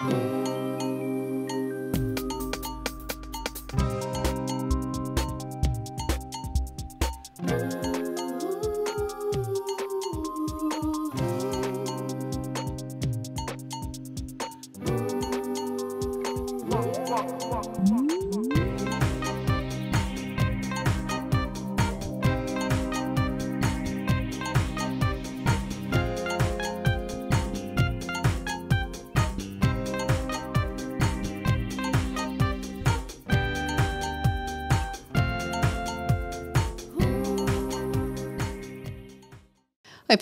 Thank mm. you.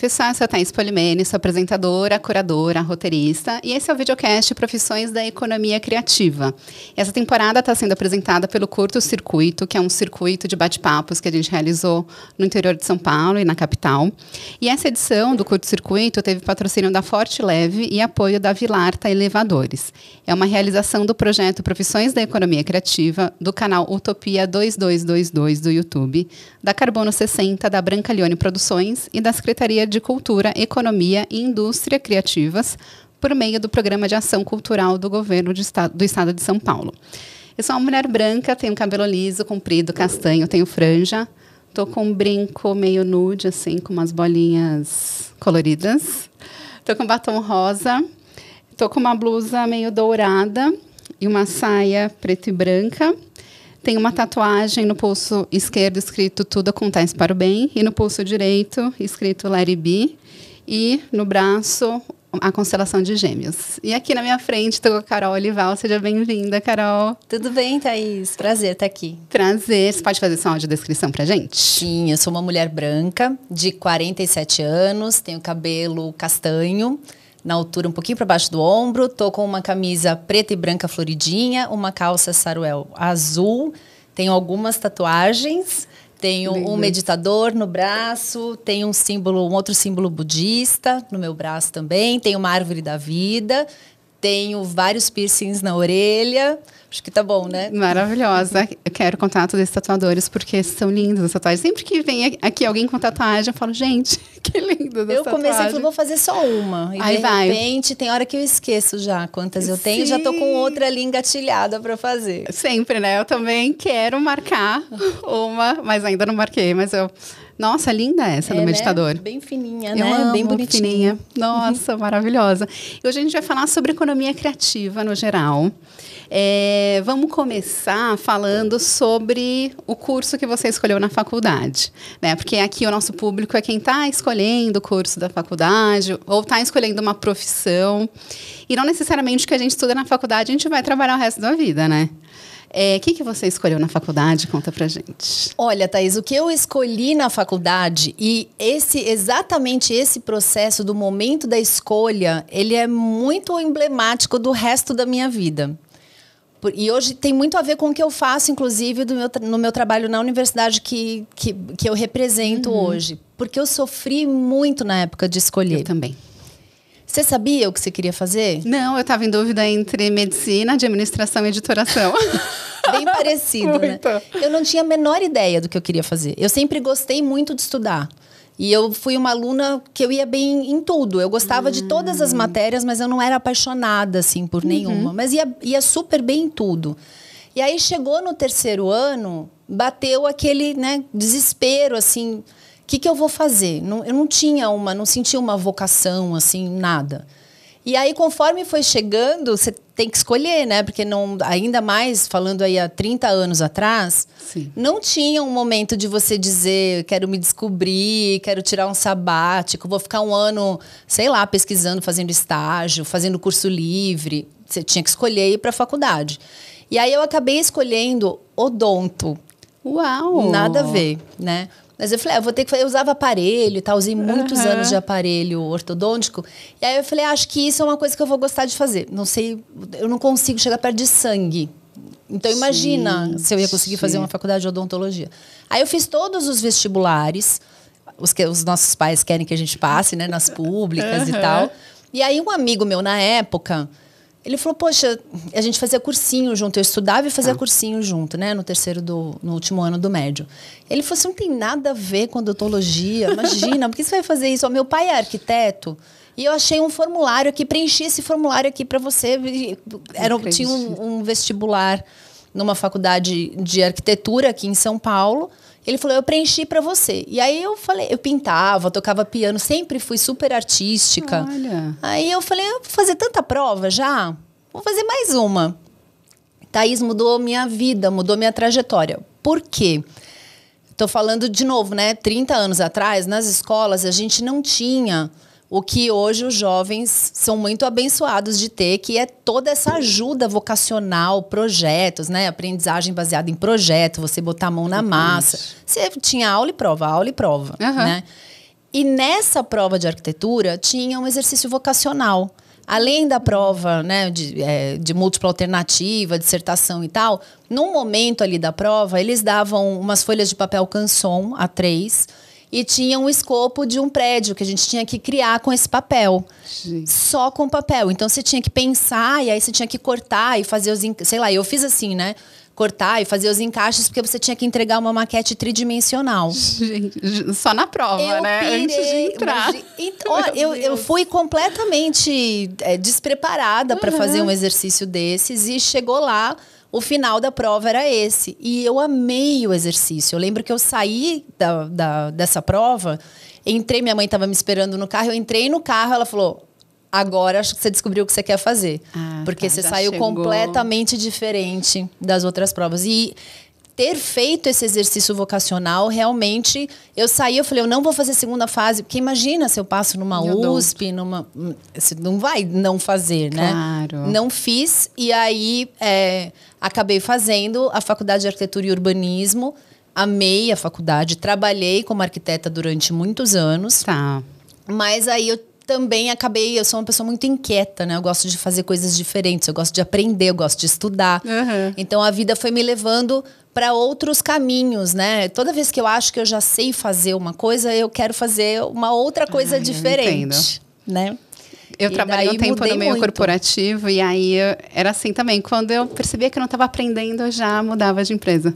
eu sou a Thais Polimene, sou apresentadora, curadora, roteirista, e esse é o videocast Profissões da Economia Criativa. Essa temporada está sendo apresentada pelo Curto Circuito, que é um circuito de bate-papos que a gente realizou no interior de São Paulo e na capital. E essa edição do Curto Circuito teve patrocínio da Forte Leve e apoio da Vilarta Elevadores. É uma realização do projeto Profissões da Economia Criativa, do canal Utopia 2222 do YouTube, da Carbono 60, da Branca Leone Produções e da Secretaria de Cultura, Economia e Indústria Criativas, por meio do Programa de Ação Cultural do Governo Estado, do Estado de São Paulo. Eu sou uma mulher branca, tenho cabelo liso, comprido, castanho, tenho franja. Tô com um brinco meio nude, assim, com umas bolinhas coloridas. Tô com batom rosa. Tô com uma blusa meio dourada e uma saia preta e branca. Tem uma tatuagem no pulso esquerdo escrito Tudo Acontece para o Bem e no pulso direito escrito Let e no braço a constelação de gêmeos. E aqui na minha frente estou com a Carol Olival. Seja bem-vinda, Carol. Tudo bem, Thaís? Prazer estar tá aqui. Prazer. Você pode fazer sua audiodescrição pra gente? Sim, eu sou uma mulher branca de 47 anos, tenho cabelo castanho, na altura um pouquinho para baixo do ombro, tô com uma camisa preta e branca floridinha, uma calça saruel azul, tenho algumas tatuagens, tenho Lindo. um meditador no braço, tenho um símbolo, um outro símbolo budista no meu braço também, tenho uma árvore da vida, tenho vários piercings na orelha. Acho que tá bom, né? Maravilhosa. Eu quero contato desses tatuadores, porque são lindas as tatuagens. Sempre que vem aqui alguém com tatuagem, eu falo, gente, que lindo Eu comecei falando, vou fazer só uma. E Aí de vai. repente, tem hora que eu esqueço já quantas eu tenho. Sim. Já tô com outra ali engatilhada para fazer. Sempre, né? Eu também quero marcar uma, mas ainda não marquei, mas eu nossa, linda essa é, do meditador. Né? Bem fininha, Eu né? Amo, bem bonitinha. Fininha. Uhum. Nossa, maravilhosa. E hoje a gente vai falar sobre economia criativa no geral. É, vamos começar falando sobre o curso que você escolheu na faculdade, né? Porque aqui o nosso público é quem está escolhendo o curso da faculdade ou está escolhendo uma profissão. E não necessariamente o que a gente estuda na faculdade a gente vai trabalhar o resto da vida, né? É, o que, que você escolheu na faculdade? Conta pra gente. Olha, Thaís, o que eu escolhi na faculdade e esse exatamente esse processo do momento da escolha, ele é muito emblemático do resto da minha vida. E hoje tem muito a ver com o que eu faço, inclusive, meu, no meu trabalho na universidade que, que, que eu represento uhum. hoje. Porque eu sofri muito na época de escolher. Eu também. Você sabia o que você queria fazer? Não, eu estava em dúvida entre medicina, administração e editoração. Bem parecido, né? Eu não tinha a menor ideia do que eu queria fazer. Eu sempre gostei muito de estudar. E eu fui uma aluna que eu ia bem em tudo. Eu gostava hum. de todas as hum. matérias, mas eu não era apaixonada, assim, por uhum. nenhuma. Uhum. Mas ia, ia super bem em tudo. E aí chegou no terceiro ano, bateu aquele né, desespero, assim o que, que eu vou fazer? Não, eu não tinha uma, não sentia uma vocação, assim, nada. E aí, conforme foi chegando, você tem que escolher, né? Porque não, ainda mais, falando aí há 30 anos atrás, Sim. não tinha um momento de você dizer, quero me descobrir, quero tirar um sabático, vou ficar um ano, sei lá, pesquisando, fazendo estágio, fazendo curso livre. Você tinha que escolher ir para a faculdade. E aí eu acabei escolhendo odonto. Uau! Nada a ver, né? Mas eu falei, ah, vou ter que. Eu usava aparelho e tal, usei muitos uhum. anos de aparelho ortodôntico. E aí eu falei, ah, acho que isso é uma coisa que eu vou gostar de fazer. Não sei, eu não consigo chegar perto de sangue. Então imagina se eu ia conseguir sim. fazer uma faculdade de odontologia. Aí eu fiz todos os vestibulares, os que os nossos pais querem que a gente passe, né, nas públicas uhum. e tal. E aí um amigo meu na época, ele falou, poxa, a gente fazia cursinho junto, eu estudava e fazia ah. cursinho junto, né? No terceiro do. no último ano do médio. Ele falou assim, não tem nada a ver com odontologia. Imagina, por que você vai fazer isso? O meu pai é arquiteto. E eu achei um formulário aqui, preenchi esse formulário aqui para você. Era, tinha um, um vestibular numa faculdade de arquitetura aqui em São Paulo. Ele falou, eu preenchi para você. E aí eu falei, eu pintava, tocava piano, sempre fui super artística. Olha. Aí eu falei, eu vou fazer tanta prova já, vou fazer mais uma. Thaís mudou minha vida, mudou minha trajetória. Por quê? Tô falando de novo, né? 30 anos atrás, nas escolas, a gente não tinha o que hoje os jovens são muito abençoados de ter, que é toda essa ajuda vocacional, projetos, né? Aprendizagem baseada em projeto, você botar a mão na massa. Você tinha aula e prova, aula e prova, uhum. né? E nessa prova de arquitetura tinha um exercício vocacional. Além da prova né, de, é, de múltipla alternativa, dissertação e tal, num momento ali da prova, eles davam umas folhas de papel canson, A3, e tinha um escopo de um prédio que a gente tinha que criar com esse papel. Sim. Só com papel. Então você tinha que pensar e aí você tinha que cortar e fazer os, sei lá, eu fiz assim, né? cortar e fazer os encaixes, porque você tinha que entregar uma maquete tridimensional. Gente, só na prova, eu né? Pirei, Antes de entrar. Então, eu, eu fui completamente é, despreparada uhum. para fazer um exercício desses e chegou lá o final da prova era esse. E eu amei o exercício. Eu lembro que eu saí da, da dessa prova, entrei, minha mãe estava me esperando no carro, eu entrei no carro, ela falou. Agora acho que você descobriu o que você quer fazer. Ah, porque tá, você saiu chegou. completamente diferente das outras provas. E ter feito esse exercício vocacional, realmente eu saí, eu falei, eu não vou fazer segunda fase, porque imagina se eu passo numa eu USP, numa. não vai não fazer, né? Claro. Não fiz, e aí é, acabei fazendo a faculdade de arquitetura e urbanismo. Amei a faculdade, trabalhei como arquiteta durante muitos anos. Tá. Mas aí eu também acabei, eu sou uma pessoa muito inquieta, né? Eu gosto de fazer coisas diferentes, eu gosto de aprender, eu gosto de estudar. Uhum. Então a vida foi me levando para outros caminhos, né? Toda vez que eu acho que eu já sei fazer uma coisa, eu quero fazer uma outra coisa Ai, diferente, né? Eu e trabalhei um tempo no meio muito. corporativo e aí eu, era assim também. Quando eu percebia que eu não estava aprendendo, eu já mudava de empresa.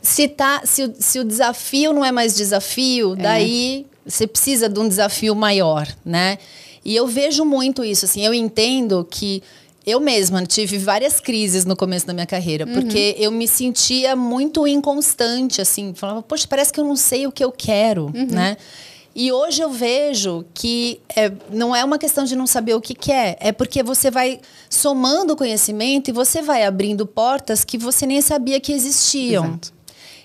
Se, tá, se, se o desafio não é mais desafio, é. daí você precisa de um desafio maior, né? E eu vejo muito isso, assim, eu entendo que eu mesma tive várias crises no começo da minha carreira, uhum. porque uhum. eu me sentia muito inconstante, assim. Falava, poxa, parece que eu não sei o que eu quero, uhum. né? E hoje eu vejo que é, não é uma questão de não saber o que quer, é. é porque você vai somando conhecimento e você vai abrindo portas que você nem sabia que existiam. Exato.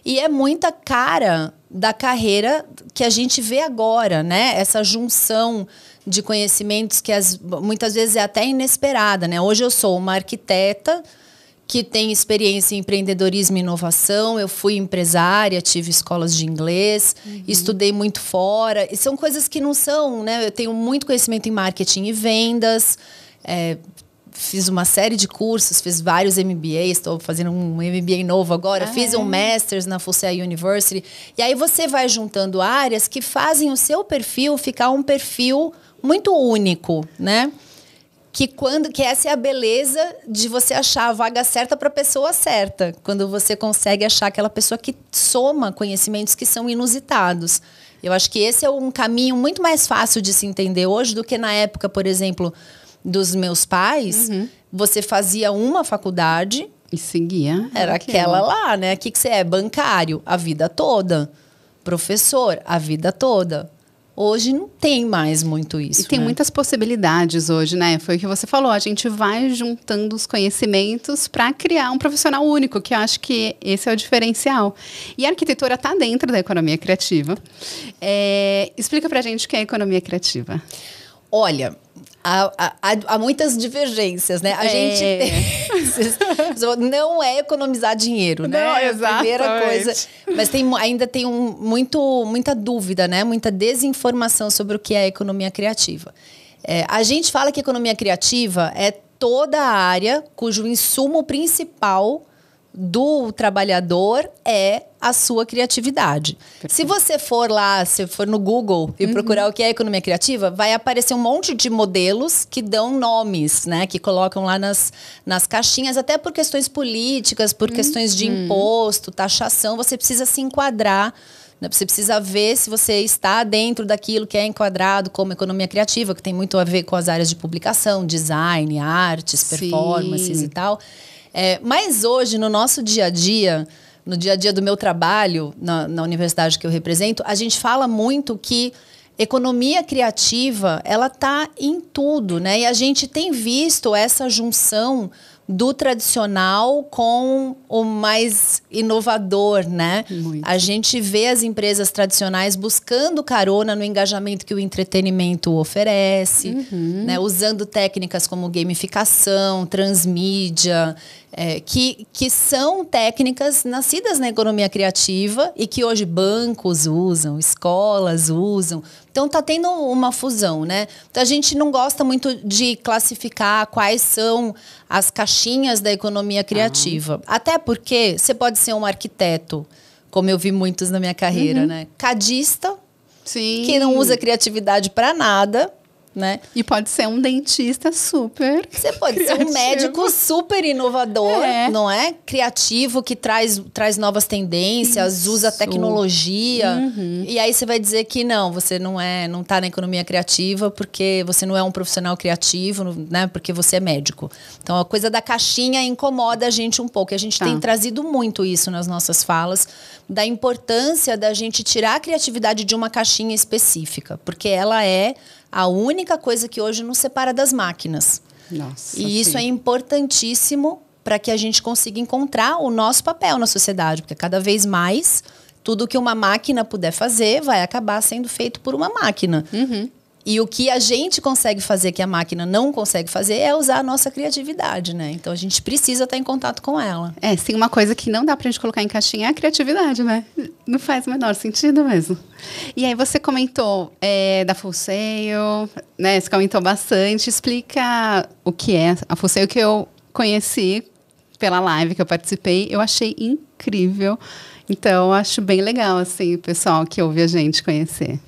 E é muita cara da carreira que a gente vê agora, né? Essa junção de conhecimentos que as, muitas vezes é até inesperada, né? Hoje eu sou uma arquiteta que tem experiência em empreendedorismo e inovação. Eu fui empresária, tive escolas de inglês, uhum. estudei muito fora. E são coisas que não são, né? Eu tenho muito conhecimento em marketing e vendas. É, fiz uma série de cursos, fiz vários MBAs, estou fazendo um MBA novo agora, ah, fiz um é? Masters na Fusea University. E aí você vai juntando áreas que fazem o seu perfil ficar um perfil muito único, né? que quando que essa é a beleza de você achar a vaga certa para a pessoa certa, quando você consegue achar aquela pessoa que soma conhecimentos que são inusitados. Eu acho que esse é um caminho muito mais fácil de se entender hoje do que na época, por exemplo, dos meus pais. Uhum. Você fazia uma faculdade e seguia era aquela, lá, né? O que, que você é bancário a vida toda, professor a vida toda, Hoje não tem mais muito isso. E tem né? muitas possibilidades hoje, né? Foi o que você falou. A gente vai juntando os conhecimentos para criar um profissional único, que eu acho que esse é o diferencial. E a arquitetura está dentro da economia criativa. É, explica para a gente o que é economia criativa. Olha, Há, há, há, muitas divergências, né? A é. gente não é economizar dinheiro, né? Não, é exatamente. Primeira coisa, mas tem, ainda tem um, muito, muita dúvida, né? Muita desinformação sobre o que é economia criativa. É, a gente fala que economia criativa é toda a área cujo insumo principal do trabalhador é a sua criatividade. Perfeito. Se você for lá, se for no Google e uhum. procurar o que é economia criativa, vai aparecer um monte de modelos que dão nomes, né? Que colocam lá nas, nas caixinhas, até por questões políticas, por uhum. questões de uhum. imposto, taxação. Você precisa se enquadrar né, você precisa ver se você está dentro daquilo que é enquadrado como economia criativa, que tem muito a ver com as áreas de publicação, design, artes, performances Sim. e tal. É, mas hoje, no nosso dia a dia, no dia a dia do meu trabalho, na, na universidade que eu represento, a gente fala muito que economia criativa, ela está em tudo, né? E a gente tem visto essa junção do tradicional com o mais inovador, né? Muito. A gente vê as empresas tradicionais buscando carona no engajamento que o entretenimento oferece, uhum. né? usando técnicas como gamificação, transmídia, é, que, que são técnicas nascidas na economia criativa e que hoje bancos usam, escolas usam. Então está tendo uma fusão, né? Então, a gente não gosta muito de classificar quais são as caixinhas da economia criativa. Ah. Até porque você pode ser um arquiteto, como eu vi muitos na minha carreira, uhum. né? Cadista, Sim. que não usa criatividade para nada né? E pode ser um dentista super. Você pode criativo. ser um médico super inovador, é. não é? Criativo, que traz, traz novas tendências, Isso. usa tecnologia. Uhum. E aí você vai dizer que não, você não é, não tá na economia criativa porque você não é um profissional criativo, né? Porque você é médico. Então a coisa da caixinha incomoda a gente um pouco. E a gente tá. tem trazido muito isso nas nossas falas, da importância da gente tirar a criatividade de uma caixinha específica, porque ela é a única coisa que hoje nos separa das máquinas. Nossa, e isso é importantíssimo para que a gente consiga encontrar o nosso papel na sociedade, porque cada vez mais tudo que uma máquina puder fazer vai acabar sendo feito por uma máquina. Uhum. E o que a gente consegue fazer que a máquina não consegue fazer é usar a nossa criatividade, né? Então a gente precisa estar em contato com ela. É, sim, uma coisa que não dá pra gente colocar em caixinha é a criatividade, né? Não faz o menor sentido mesmo. E aí você comentou é, da Full Sail, né? Você comentou bastante. Explica o que é a Full Sail que eu conheci pela live que eu participei. Eu achei incrível. Então, acho bem legal, assim, o pessoal que ouve a gente conhecer.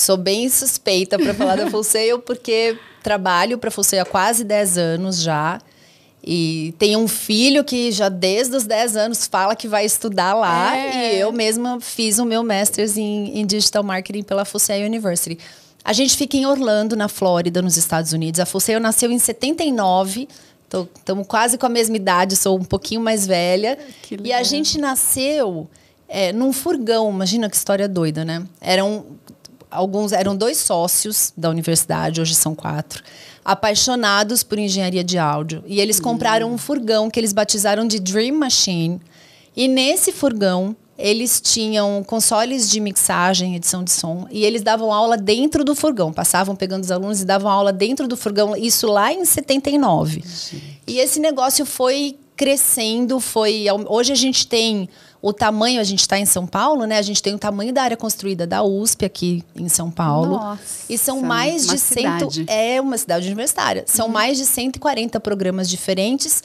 Sou bem suspeita para falar da Full Sail, porque trabalho para Full Sail há quase 10 anos já. E tem um filho que já desde os 10 anos fala que vai estudar lá. É. E eu mesma fiz o meu Masters em, em Digital Marketing pela FUCEA University. A gente fica em Orlando, na Flórida, nos Estados Unidos. A FUCEA nasceu em 79. Estamos quase com a mesma idade, sou um pouquinho mais velha. Ah, e a gente nasceu é, num furgão. Imagina que história doida, né? um alguns eram dois sócios da universidade, hoje são quatro, apaixonados por engenharia de áudio. E eles compraram um furgão que eles batizaram de Dream Machine. E nesse furgão eles tinham consoles de mixagem, edição de som, e eles davam aula dentro do furgão. Passavam pegando os alunos e davam aula dentro do furgão, isso lá em 79. Gente. E esse negócio foi crescendo, foi hoje a gente tem o tamanho, a gente está em São Paulo, né? A gente tem o tamanho da área construída da USP aqui em São Paulo. Nossa, e são mais de cento, é uma cidade universitária. São uhum. mais de 140 programas diferentes,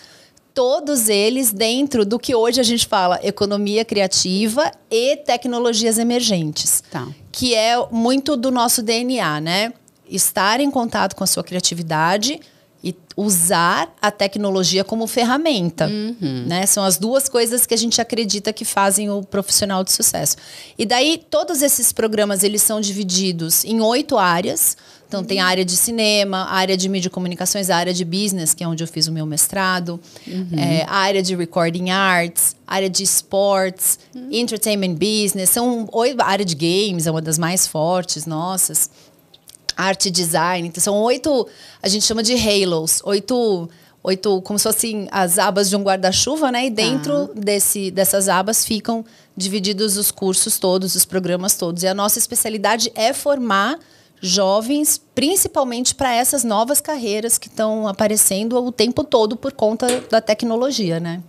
todos eles dentro do que hoje a gente fala economia criativa e tecnologias emergentes. Tá. Que é muito do nosso DNA, né? Estar em contato com a sua criatividade, e usar a tecnologia como ferramenta. Uhum. Né? São as duas coisas que a gente acredita que fazem o profissional de sucesso. E daí, todos esses programas, eles são divididos em oito áreas. Então, uhum. tem a área de cinema, a área de mídia e comunicações, a área de business, que é onde eu fiz o meu mestrado, uhum. é, a área de recording arts, a área de esportes, uhum. entertainment business, são, a área de games é uma das mais fortes nossas arte design. Então, são oito, a gente chama de halos, oito oito, como se fossem as abas de um guarda-chuva, né? E dentro ah. desse, dessas abas ficam divididos os cursos todos, os programas todos. E a nossa especialidade é formar jovens, principalmente para essas novas carreiras que estão aparecendo o tempo todo por conta da tecnologia, né?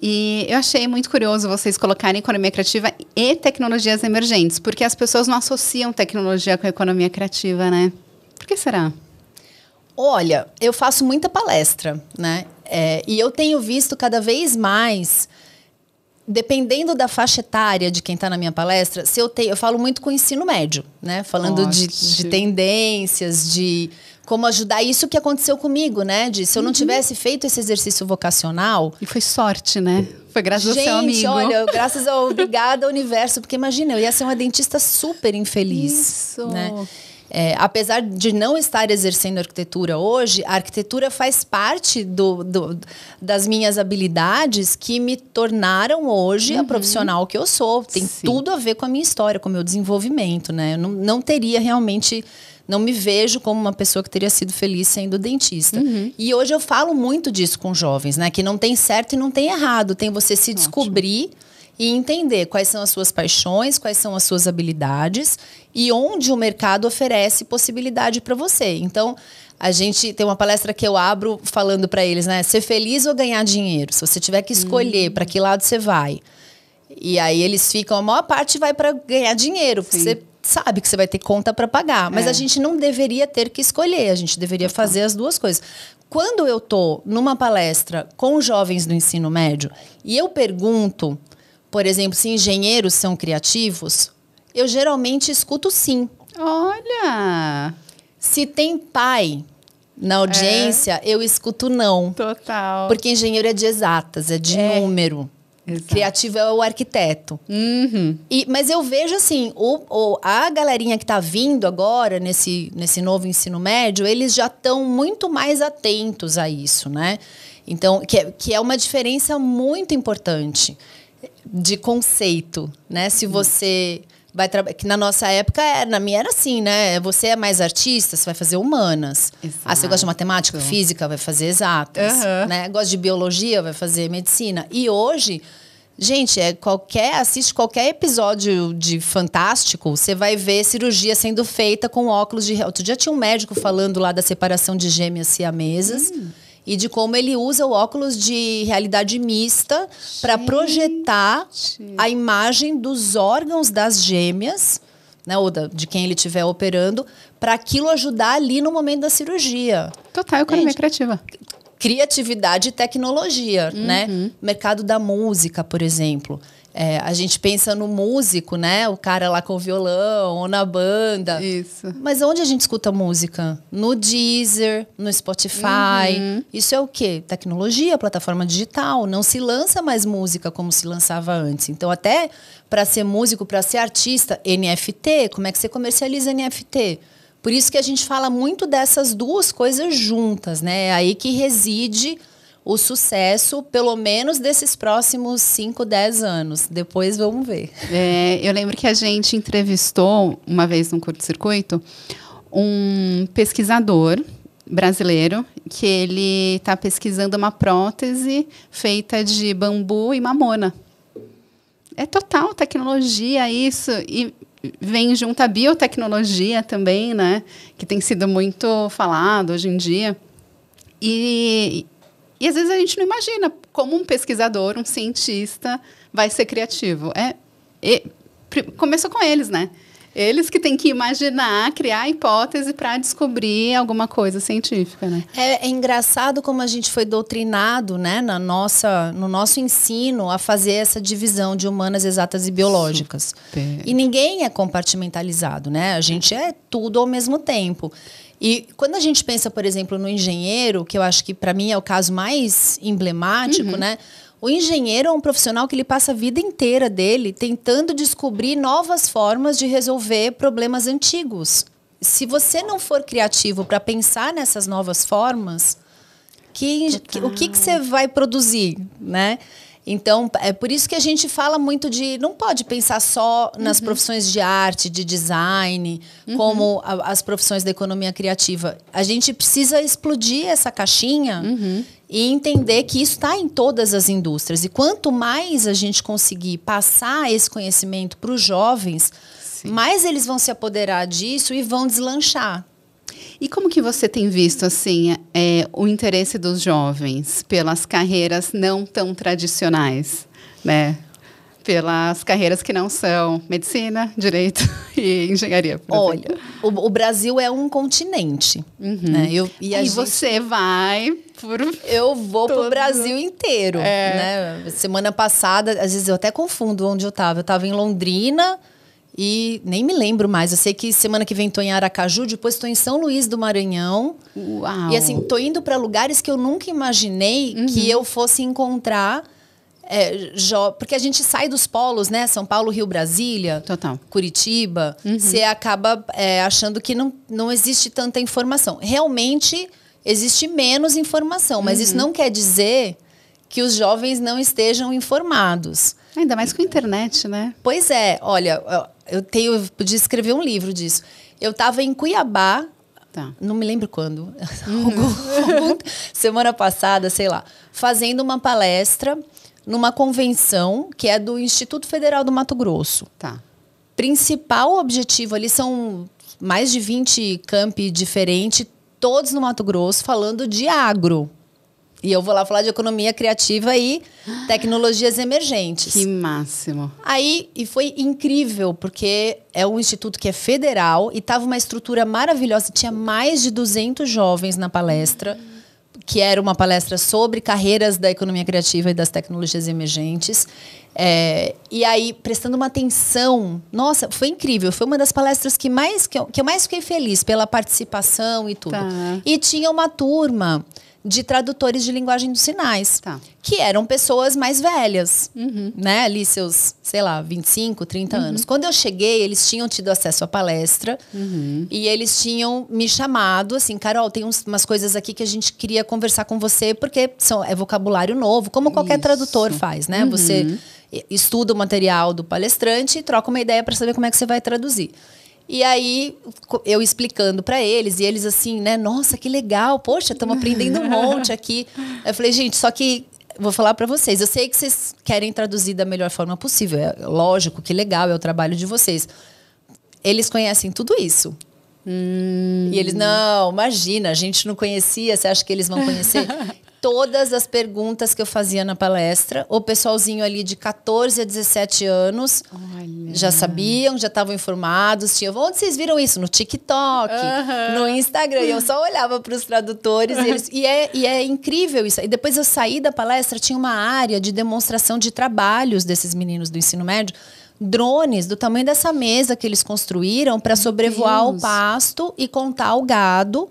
E eu achei muito curioso vocês colocarem economia criativa e tecnologias emergentes, porque as pessoas não associam tecnologia com economia criativa, né? Por que será? Olha, eu faço muita palestra, né? É, e eu tenho visto cada vez mais, dependendo da faixa etária de quem está na minha palestra, se eu te eu falo muito com o ensino médio, né? Falando de, de tendências, de como ajudar. Isso que aconteceu comigo, né? De se eu não uhum. tivesse feito esse exercício vocacional. E foi sorte, né? Foi graças Gente, ao seu amigo. olha, graças ao obrigada universo, porque imagina, eu ia ser uma dentista super infeliz, Isso. né? É, apesar de não estar exercendo arquitetura hoje, a arquitetura faz parte do, do das minhas habilidades que me tornaram hoje uhum. a profissional que eu sou. Tem Sim. tudo a ver com a minha história, com o meu desenvolvimento, né? Eu não, não teria realmente não me vejo como uma pessoa que teria sido feliz sendo dentista. Uhum. E hoje eu falo muito disso com jovens, né? Que não tem certo e não tem errado. Tem você se Ótimo. descobrir e entender quais são as suas paixões, quais são as suas habilidades e onde o mercado oferece possibilidade para você. Então, a gente tem uma palestra que eu abro falando para eles, né? Ser feliz ou ganhar dinheiro? Se você tiver que escolher para hum. que lado você vai. E aí eles ficam, a maior parte vai para ganhar dinheiro. Sim. Você sabe que você vai ter conta para pagar, mas é. a gente não deveria ter que escolher, a gente deveria fazer as duas coisas. Quando eu tô numa palestra com jovens do ensino médio e eu pergunto, por exemplo, se engenheiros são criativos, eu geralmente escuto sim. Olha! Se tem pai na audiência, é. eu escuto não. Total. Porque engenheiro é de exatas, é de é. número. Exato. Criativo é o arquiteto. Uhum. E, mas eu vejo assim, o, o, a galerinha que está vindo agora nesse, nesse novo ensino médio, eles já estão muito mais atentos a isso, né? Então, que, é, que é uma diferença muito importante de conceito, né? Se você vai trabalhar. Que na nossa época, era, é, na minha era assim, né? Você é mais artista, você vai fazer humanas. Exato. Ah, você gosta de matemática, física, vai fazer exatas. Uhum. Né? Gosta de biologia, vai fazer medicina. E hoje. Gente, é qualquer assiste qualquer episódio de fantástico, você vai ver cirurgia sendo feita com óculos de. Outro dia tinha um médico falando lá da separação de gêmeas siamesas. Hum e de como ele usa o óculos de realidade mista para projetar a imagem dos órgãos das gêmeas, né, ou da, de quem ele estiver operando, para aquilo ajudar ali no momento da cirurgia. Total economia criativa. Criatividade e tecnologia, né? uhum. né? Mercado da música, por exemplo. É, a gente pensa no músico, né? O cara lá com o violão ou na banda. Isso. Mas onde a gente escuta música? No Deezer, no Spotify. Uhum. Isso é o quê? Tecnologia, plataforma digital. Não se lança mais música como se lançava antes. Então, até para ser músico, para ser artista, NFT, como é que você comercializa NFT? Por isso que a gente fala muito dessas duas coisas juntas, né? É aí que reside o sucesso, pelo menos desses próximos 5, 10 anos. Depois vamos ver. É, eu lembro que a gente entrevistou, uma vez num curto-circuito, um pesquisador brasileiro que ele está pesquisando uma prótese feita de bambu e mamona. É total tecnologia isso e vem junto a biotecnologia também, né? Que tem sido muito falado hoje em dia. E e às vezes a gente não imagina como um pesquisador, um cientista vai ser criativo. É, e, começou com eles, né? Eles que têm que imaginar, criar a hipótese para descobrir alguma coisa científica, né? É, é, engraçado como a gente foi doutrinado, né, na nossa, no nosso ensino a fazer essa divisão de humanas exatas e biológicas. Super. E ninguém é compartimentalizado, né? A gente é tudo ao mesmo tempo. E quando a gente pensa, por exemplo, no engenheiro, que eu acho que para mim é o caso mais emblemático, uhum. né? O engenheiro é um profissional que ele passa a vida inteira dele tentando descobrir novas formas de resolver problemas antigos. Se você não for criativo para pensar nessas novas formas, que, que, o que, que você vai produzir, né? Então, é por isso que a gente fala muito de. Não pode pensar só nas uhum. profissões de arte, de design, uhum. como a, as profissões da economia criativa. A gente precisa explodir essa caixinha uhum. e entender que isso está em todas as indústrias. E quanto mais a gente conseguir passar esse conhecimento para os jovens, Sim. mais eles vão se apoderar disso e vão deslanchar. E como que você tem visto assim é, o interesse dos jovens pelas carreiras não tão tradicionais, né? Pelas carreiras que não são medicina, direito e engenharia. Olha, o, o, Brasil é um continente. Uhum. Né? Eu, e gente... você vai por eu vou todo. pro Brasil inteiro. É. Né? Semana passada, às vezes eu até confundo onde eu estava. Eu estava em Londrina e nem me lembro mais. Eu sei que semana que vem estou em Aracaju, depois estou em São Luís do Maranhão. Uau. E assim, estou indo para lugares que eu nunca imaginei uhum. que eu fosse encontrar. É, porque a gente sai dos polos, né? São Paulo, Rio, Brasília, Total. Curitiba. Uhum. Você acaba é, achando que não, não existe tanta informação. Realmente existe menos informação, mas uhum. isso não quer dizer que os jovens não estejam informados. Ainda mais com a internet, né? Pois é, olha, eu tenho, eu podia escrever um livro disso. Eu estava em Cuiabá, tá. não me lembro quando, uhum. semana passada, sei lá, fazendo uma palestra numa convenção que é do Instituto Federal do Mato Grosso. Tá. Principal objetivo ali são mais de 20 campi diferentes, todos no Mato Grosso, falando de agro. E eu vou lá falar de economia criativa e tecnologias emergentes. Que máximo. Aí, e foi incrível, porque é um instituto que é federal e tava uma estrutura maravilhosa, tinha mais de 200 jovens na palestra, que era uma palestra sobre carreiras da economia criativa e das tecnologias emergentes. É, e aí, prestando uma atenção, nossa, foi incrível. Foi uma das palestras que, mais, que, eu, que eu mais fiquei feliz pela participação e tudo. Tá. E tinha uma turma de tradutores de linguagem dos sinais, tá. que eram pessoas mais velhas, uhum. né? Ali seus, sei lá, 25, 30 uhum. anos. Quando eu cheguei, eles tinham tido acesso à palestra uhum. e eles tinham me chamado, assim, Carol, tem uns, umas coisas aqui que a gente queria conversar com você, porque são, é vocabulário novo, como qualquer Isso. tradutor faz, né? Uhum. Você estuda o material do palestrante e troca uma ideia para saber como é que você vai traduzir. E aí eu explicando para eles e eles assim, né? Nossa, que legal! Poxa, estamos aprendendo um monte aqui. Eu falei, gente, só que vou falar para vocês. Eu sei que vocês querem traduzir da melhor forma possível. É lógico, que legal, é o trabalho de vocês. Eles conhecem tudo isso. Hum. E eles, não, imagina, a gente não conhecia, você acha que eles vão conhecer? todas as perguntas que eu fazia na palestra. O pessoalzinho ali de 14 a 17 anos Olha. já sabiam, já estavam informados. Tinha, onde vocês viram isso? No TikTok, uh -huh. no Instagram. E eu só olhava para os tradutores. E, eles, e, é, e é incrível isso. E depois eu saí da palestra, tinha uma área de demonstração de trabalhos desses meninos do ensino médio drones do tamanho dessa mesa que eles construíram para sobrevoar Deus. o pasto e contar o gado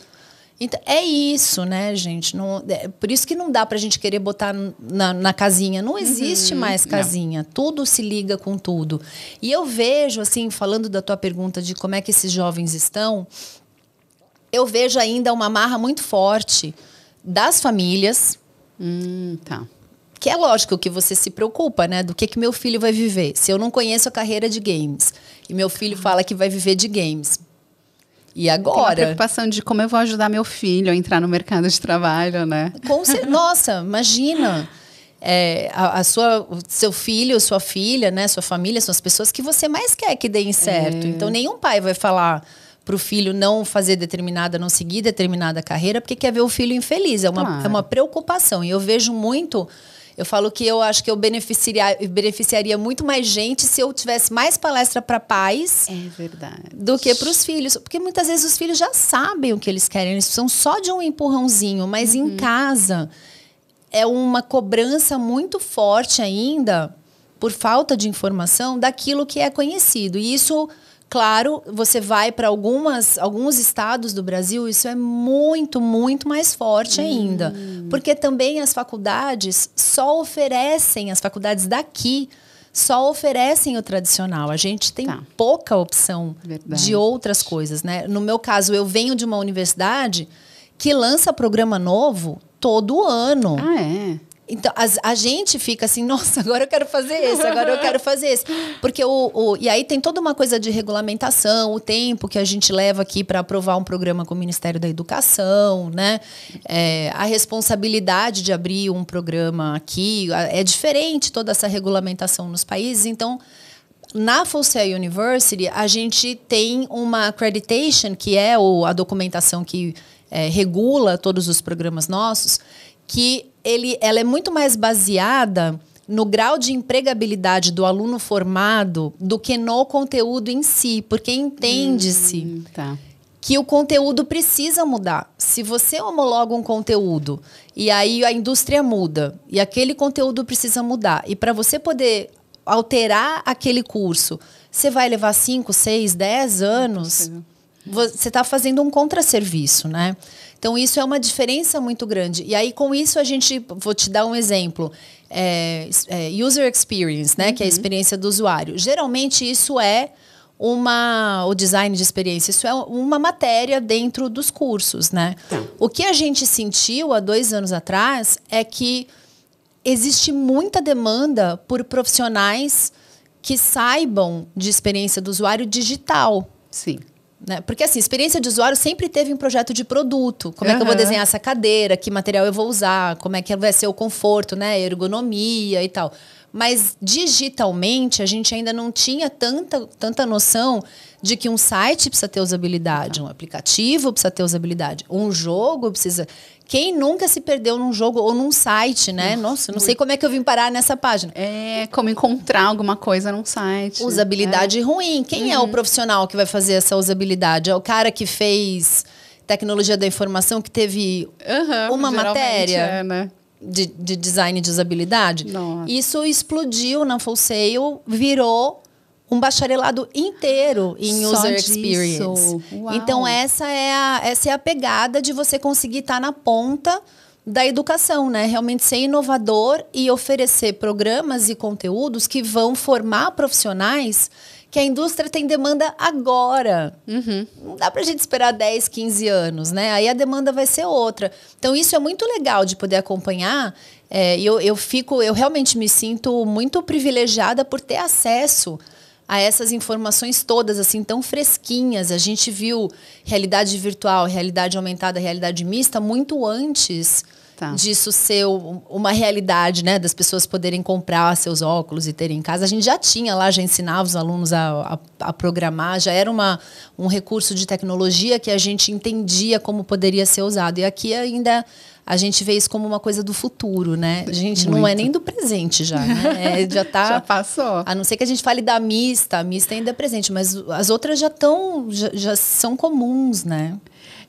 então, é isso, né, gente? Não, é, por isso que não dá para a gente querer botar na, na casinha. Não existe uhum, mais casinha. Não. Tudo se liga com tudo. E eu vejo, assim, falando da tua pergunta de como é que esses jovens estão, eu vejo ainda uma marra muito forte das famílias. Hum, tá. Que é lógico que você se preocupa, né? Do que, que meu filho vai viver. Se eu não conheço a carreira de games e meu filho tá. fala que vai viver de games, e agora? Tem preocupação de como eu vou ajudar meu filho a entrar no mercado de trabalho, né? nossa, imagina. É, a, a, sua, seu filho, sua filha, né, sua família, são as pessoas que você mais quer que deem certo. É. Então nenhum pai vai falar para o filho não fazer determinada, não seguir determinada carreira, porque quer ver o filho infeliz. É uma, claro. é uma preocupação. E eu vejo muito eu falo que eu acho que eu beneficiaria, beneficiaria muito mais gente se eu tivesse mais palestra para pais. É verdade. Do que para os filhos. Porque muitas vezes os filhos já sabem o que eles querem, eles precisam só de um empurrãozinho, mas uhum. em casa é uma cobrança muito forte ainda por falta de informação daquilo que é conhecido. E isso Claro, você vai para algumas alguns estados do Brasil, isso é muito, muito mais forte hum. ainda. Porque também as faculdades só oferecem, as faculdades daqui só oferecem o tradicional. A gente tem tá. pouca opção Verdade. de outras coisas, né? No meu caso, eu venho de uma universidade que lança programa novo todo ano. Ah, é? Então, a, a, gente fica assim, nossa, agora eu quero fazer esse, agora eu quero fazer esse. Porque o, o E aí tem toda uma coisa de regulamentação, o tempo que a gente leva aqui para aprovar um programa com o Ministério da Educação, né? É, a responsabilidade de abrir um programa aqui. É diferente toda essa regulamentação nos países. Então, na Fulsail University, a gente tem uma accreditation, que é o, a documentação que é, regula todos os programas nossos, que ele, ela é muito mais baseada no grau de empregabilidade do aluno formado do que no conteúdo em si, porque entende-se hum, tá. que o conteúdo precisa mudar. Se você homologa um conteúdo e aí a indústria muda e aquele conteúdo precisa mudar, e para você poder alterar aquele curso, você vai levar 5, 6, 10 anos. Você está fazendo um contrasserviço, né? Então, isso é uma diferença muito grande. E aí, com isso, a gente. Vou te dar um exemplo. É, é, user experience, né? Uhum. Que é a uhum. experiência do usuário. Geralmente, isso é uma o design de experiência isso é uma matéria dentro dos cursos né tá. o que a gente sentiu há dois anos atrás é que existe muita demanda por profissionais que saibam de experiência do usuário digital sim né? Porque assim, experiência de usuário sempre teve um projeto de produto. Como uhum. é que eu vou desenhar essa cadeira? Que material eu vou usar? Como é que vai ser o conforto, né? Ergonomia e tal mas digitalmente a gente ainda não tinha tanta, tanta noção de que um site precisa ter usabilidade, um aplicativo precisa ter usabilidade, um jogo precisa. Quem nunca se perdeu num jogo ou num site, né? Nossa, não sei como é que eu vim parar nessa página. É, como encontrar alguma coisa num site. Usabilidade é. ruim. Quem uhum. é o uhum. profissional que vai fazer essa usabilidade? É o cara que fez tecnologia da informação, que teve uhum, uma matéria? É, né? de, de design de usabilidade. Nossa. Isso explodiu na Full Sail, virou um bacharelado inteiro em Só user disso. experience. Uau. Então essa é a essa é a pegada de você conseguir estar tá na ponta da educação, né? Realmente ser inovador e oferecer programas e conteúdos que vão formar profissionais que a indústria tem demanda agora. Uhum. Não dá para a gente esperar 10, 15 anos, né? Aí a demanda vai ser outra. Então, isso é muito legal de poder acompanhar. É, eu, eu fico, eu realmente me sinto muito privilegiada por ter acesso a essas informações todas assim tão fresquinhas. A gente viu realidade virtual, realidade aumentada, realidade mista muito antes tá. disso ser uma realidade, né? Das pessoas poderem comprar seus óculos e terem em casa. A gente já tinha lá, já ensinava os alunos a, a, a programar, já era uma, um recurso de tecnologia que a gente entendia como poderia ser usado. E aqui ainda a gente vê isso como uma coisa do futuro, né? A gente Muito. não é nem do presente já, né? É, já tá. já passou. A não ser que a gente fale da mista, a mista ainda é presente, mas as outras já estão, já, já, são comuns, né?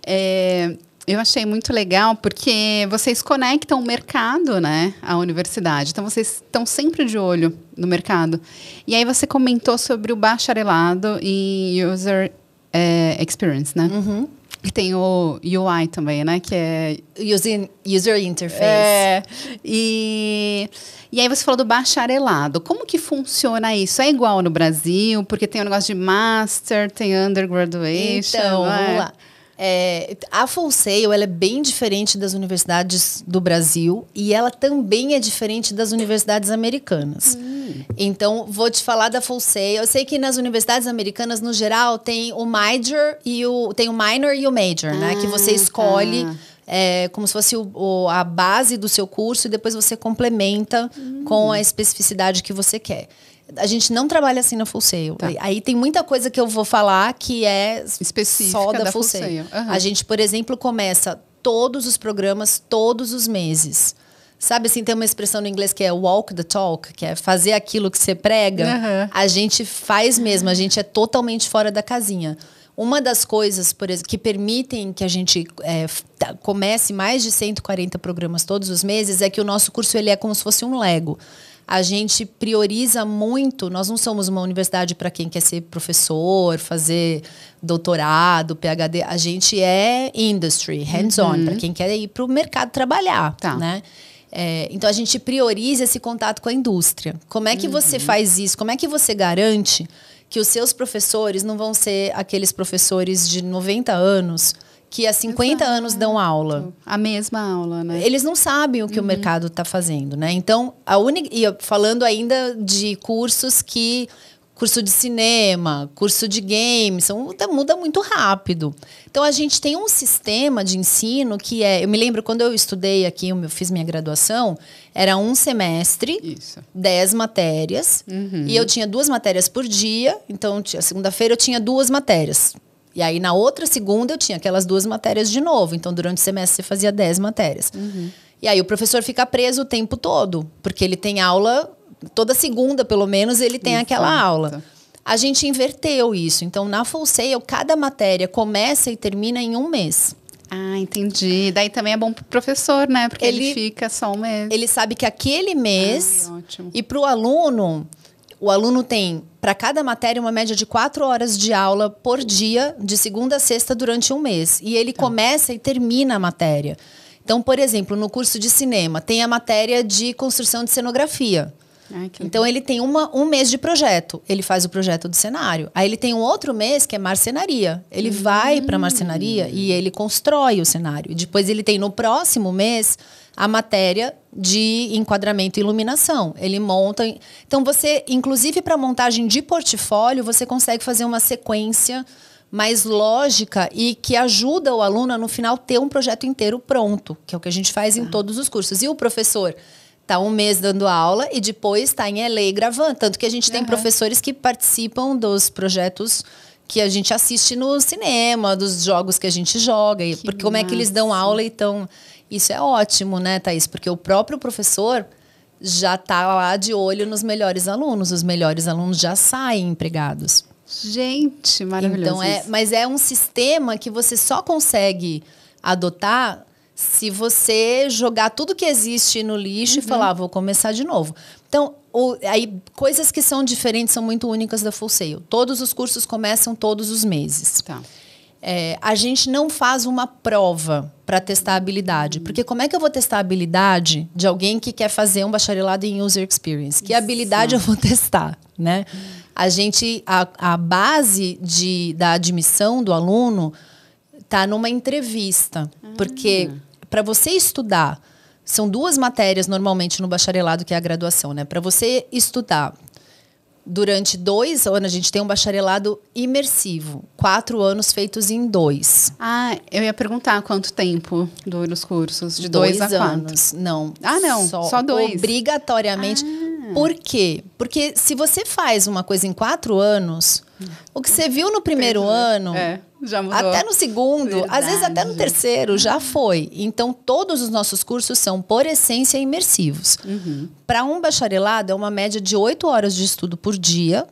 É, eu achei muito legal porque vocês conectam o mercado, né, à universidade. Então vocês estão sempre de olho no mercado. E aí você comentou sobre o bacharelado em user é, experience, né? Uhum. tem o UI também, né? Que é. User, user interface. É. E, e aí você falou do bacharelado. Como que funciona isso? É igual no Brasil? Porque tem o um negócio de master, tem undergraduation. Então, é? vamos lá. É, a Fonseio ela é bem diferente das universidades do Brasil e ela também é diferente das universidades americanas. Hum. Então, vou te falar da Fonseio. Eu sei que nas universidades americanas, no geral, tem o major e o. tem o minor e o major, ah, né? Que você ah, escolhe. Tá. É, como se fosse o, o, a base do seu curso e depois você complementa hum. com a especificidade que você quer. A gente não trabalha assim na Full Sail. Tá. Aí tem muita coisa que eu vou falar que é Específica só da, da Full, full Sail. Uhum. A gente, por exemplo, começa todos os programas, todos os meses. Sabe assim, tem uma expressão no inglês que é walk the talk, que é fazer aquilo que você prega. Uhum. A gente faz mesmo, a gente é totalmente fora da casinha. Uma das coisas, por exemplo, que permitem que a gente é, tá, comece mais de 140 programas todos os meses é que o nosso curso ele é como se fosse um Lego a gente prioriza muito. Nós não somos uma universidade para quem quer ser professor, fazer doutorado, PhD. A gente é industry, hands-on, uhum. para quem quer ir para o mercado trabalhar. Tá. Né? É, então a gente prioriza esse contato com a indústria. Como é que uhum. você faz isso? Como é que você garante que os seus professores não vão ser aqueles professores de 90 anos? que há 50 Exato. anos dão aula. A mesma aula, né? Eles não sabem o que uhum. o mercado está fazendo, né? Então, a única. E falando ainda de cursos que. Curso de cinema, curso de games, são, tá, muda muito rápido. Então, a gente tem um sistema de ensino que é. Eu me lembro quando eu estudei aqui, eu fiz minha graduação, era um semestre, Isso. dez matérias, uhum. e eu tinha duas matérias por dia. Então, segunda-feira eu tinha duas matérias e aí, na outra segunda, eu tinha aquelas duas matérias de novo. Então, durante o semestre, você fazia dez matérias. Uhum. E aí, o professor fica preso o tempo todo, porque ele tem aula, toda segunda, pelo menos, ele tem Exato. aquela aula. Tá. A gente inverteu isso. Então, na Full Sail, cada matéria começa e termina em um mês. Ah, entendi. Daí também é bom pro professor, né? Porque ele, ele fica só um mês. Ele sabe que aquele mês. Ai, ótimo. E pro aluno, o aluno tem, para cada matéria, uma média de quatro horas de aula por dia, de segunda a sexta, durante um mês. E ele tá. começa e termina a matéria. Então, por exemplo, no curso de cinema, tem a matéria de construção de cenografia. Ai, ah, então ele tem uma, um mês de projeto, ele faz o projeto do cenário. Aí ele tem um outro mês que é marcenaria. Ele hum. vai para marcenaria e ele constrói o cenário. Depois ele tem no próximo mês a matéria de enquadramento e iluminação. Ele monta. Então você, inclusive para montagem de portfólio, você consegue fazer uma sequência mais lógica e que ajuda o aluno a, no final ter um projeto inteiro pronto, que é o que a gente faz ah. em tá. todos os cursos. E o professor tá um mês dando aula e depois está em LA gravando. Tanto que a gente tem professores que participam dos projetos que a gente assiste no cinema, dos jogos que a gente joga. Que porque massa. como é que eles dão aula e tão... Isso é ótimo, né, Thaís? Porque o próprio professor já está lá de olho nos melhores alunos. Os melhores alunos já saem empregados. Gente, maravilhoso. Então é, mas é um sistema que você só consegue adotar se você jogar tudo que existe no lixo uhum. e falar, ah, vou começar de novo. Então, o, aí coisas que são diferentes são muito únicas da Full Sail. Todos os cursos começam todos os meses. Tá. É, a gente não faz uma prova para testar a habilidade. Uhum. Porque como é que eu vou testar a habilidade de alguém que quer fazer um bacharelado em user experience? Que habilidade eu vou testar, né? A gente a, a base de, da admissão do aluno tá numa entrevista, ah. porque para você estudar, são duas matérias normalmente no bacharelado, que é a graduação, né? Para você estudar durante dois anos, a gente tem um bacharelado imersivo. Quatro anos feitos em dois. Ah, eu ia perguntar quanto tempo dura os cursos? De dois, dois a anos. Não. Ah, não. Só, só dois. Obrigatoriamente. Ah. Por quê? Porque se você faz uma coisa em quatro anos, o que você viu no primeiro Entendi. Né? ano, é, até no segundo, Verdade. às vezes até no terceiro, já foi. Então, todos os nossos cursos são, por essência, imersivos. Uhum. Para um bacharelado, é uma média de oito horas de estudo por dia,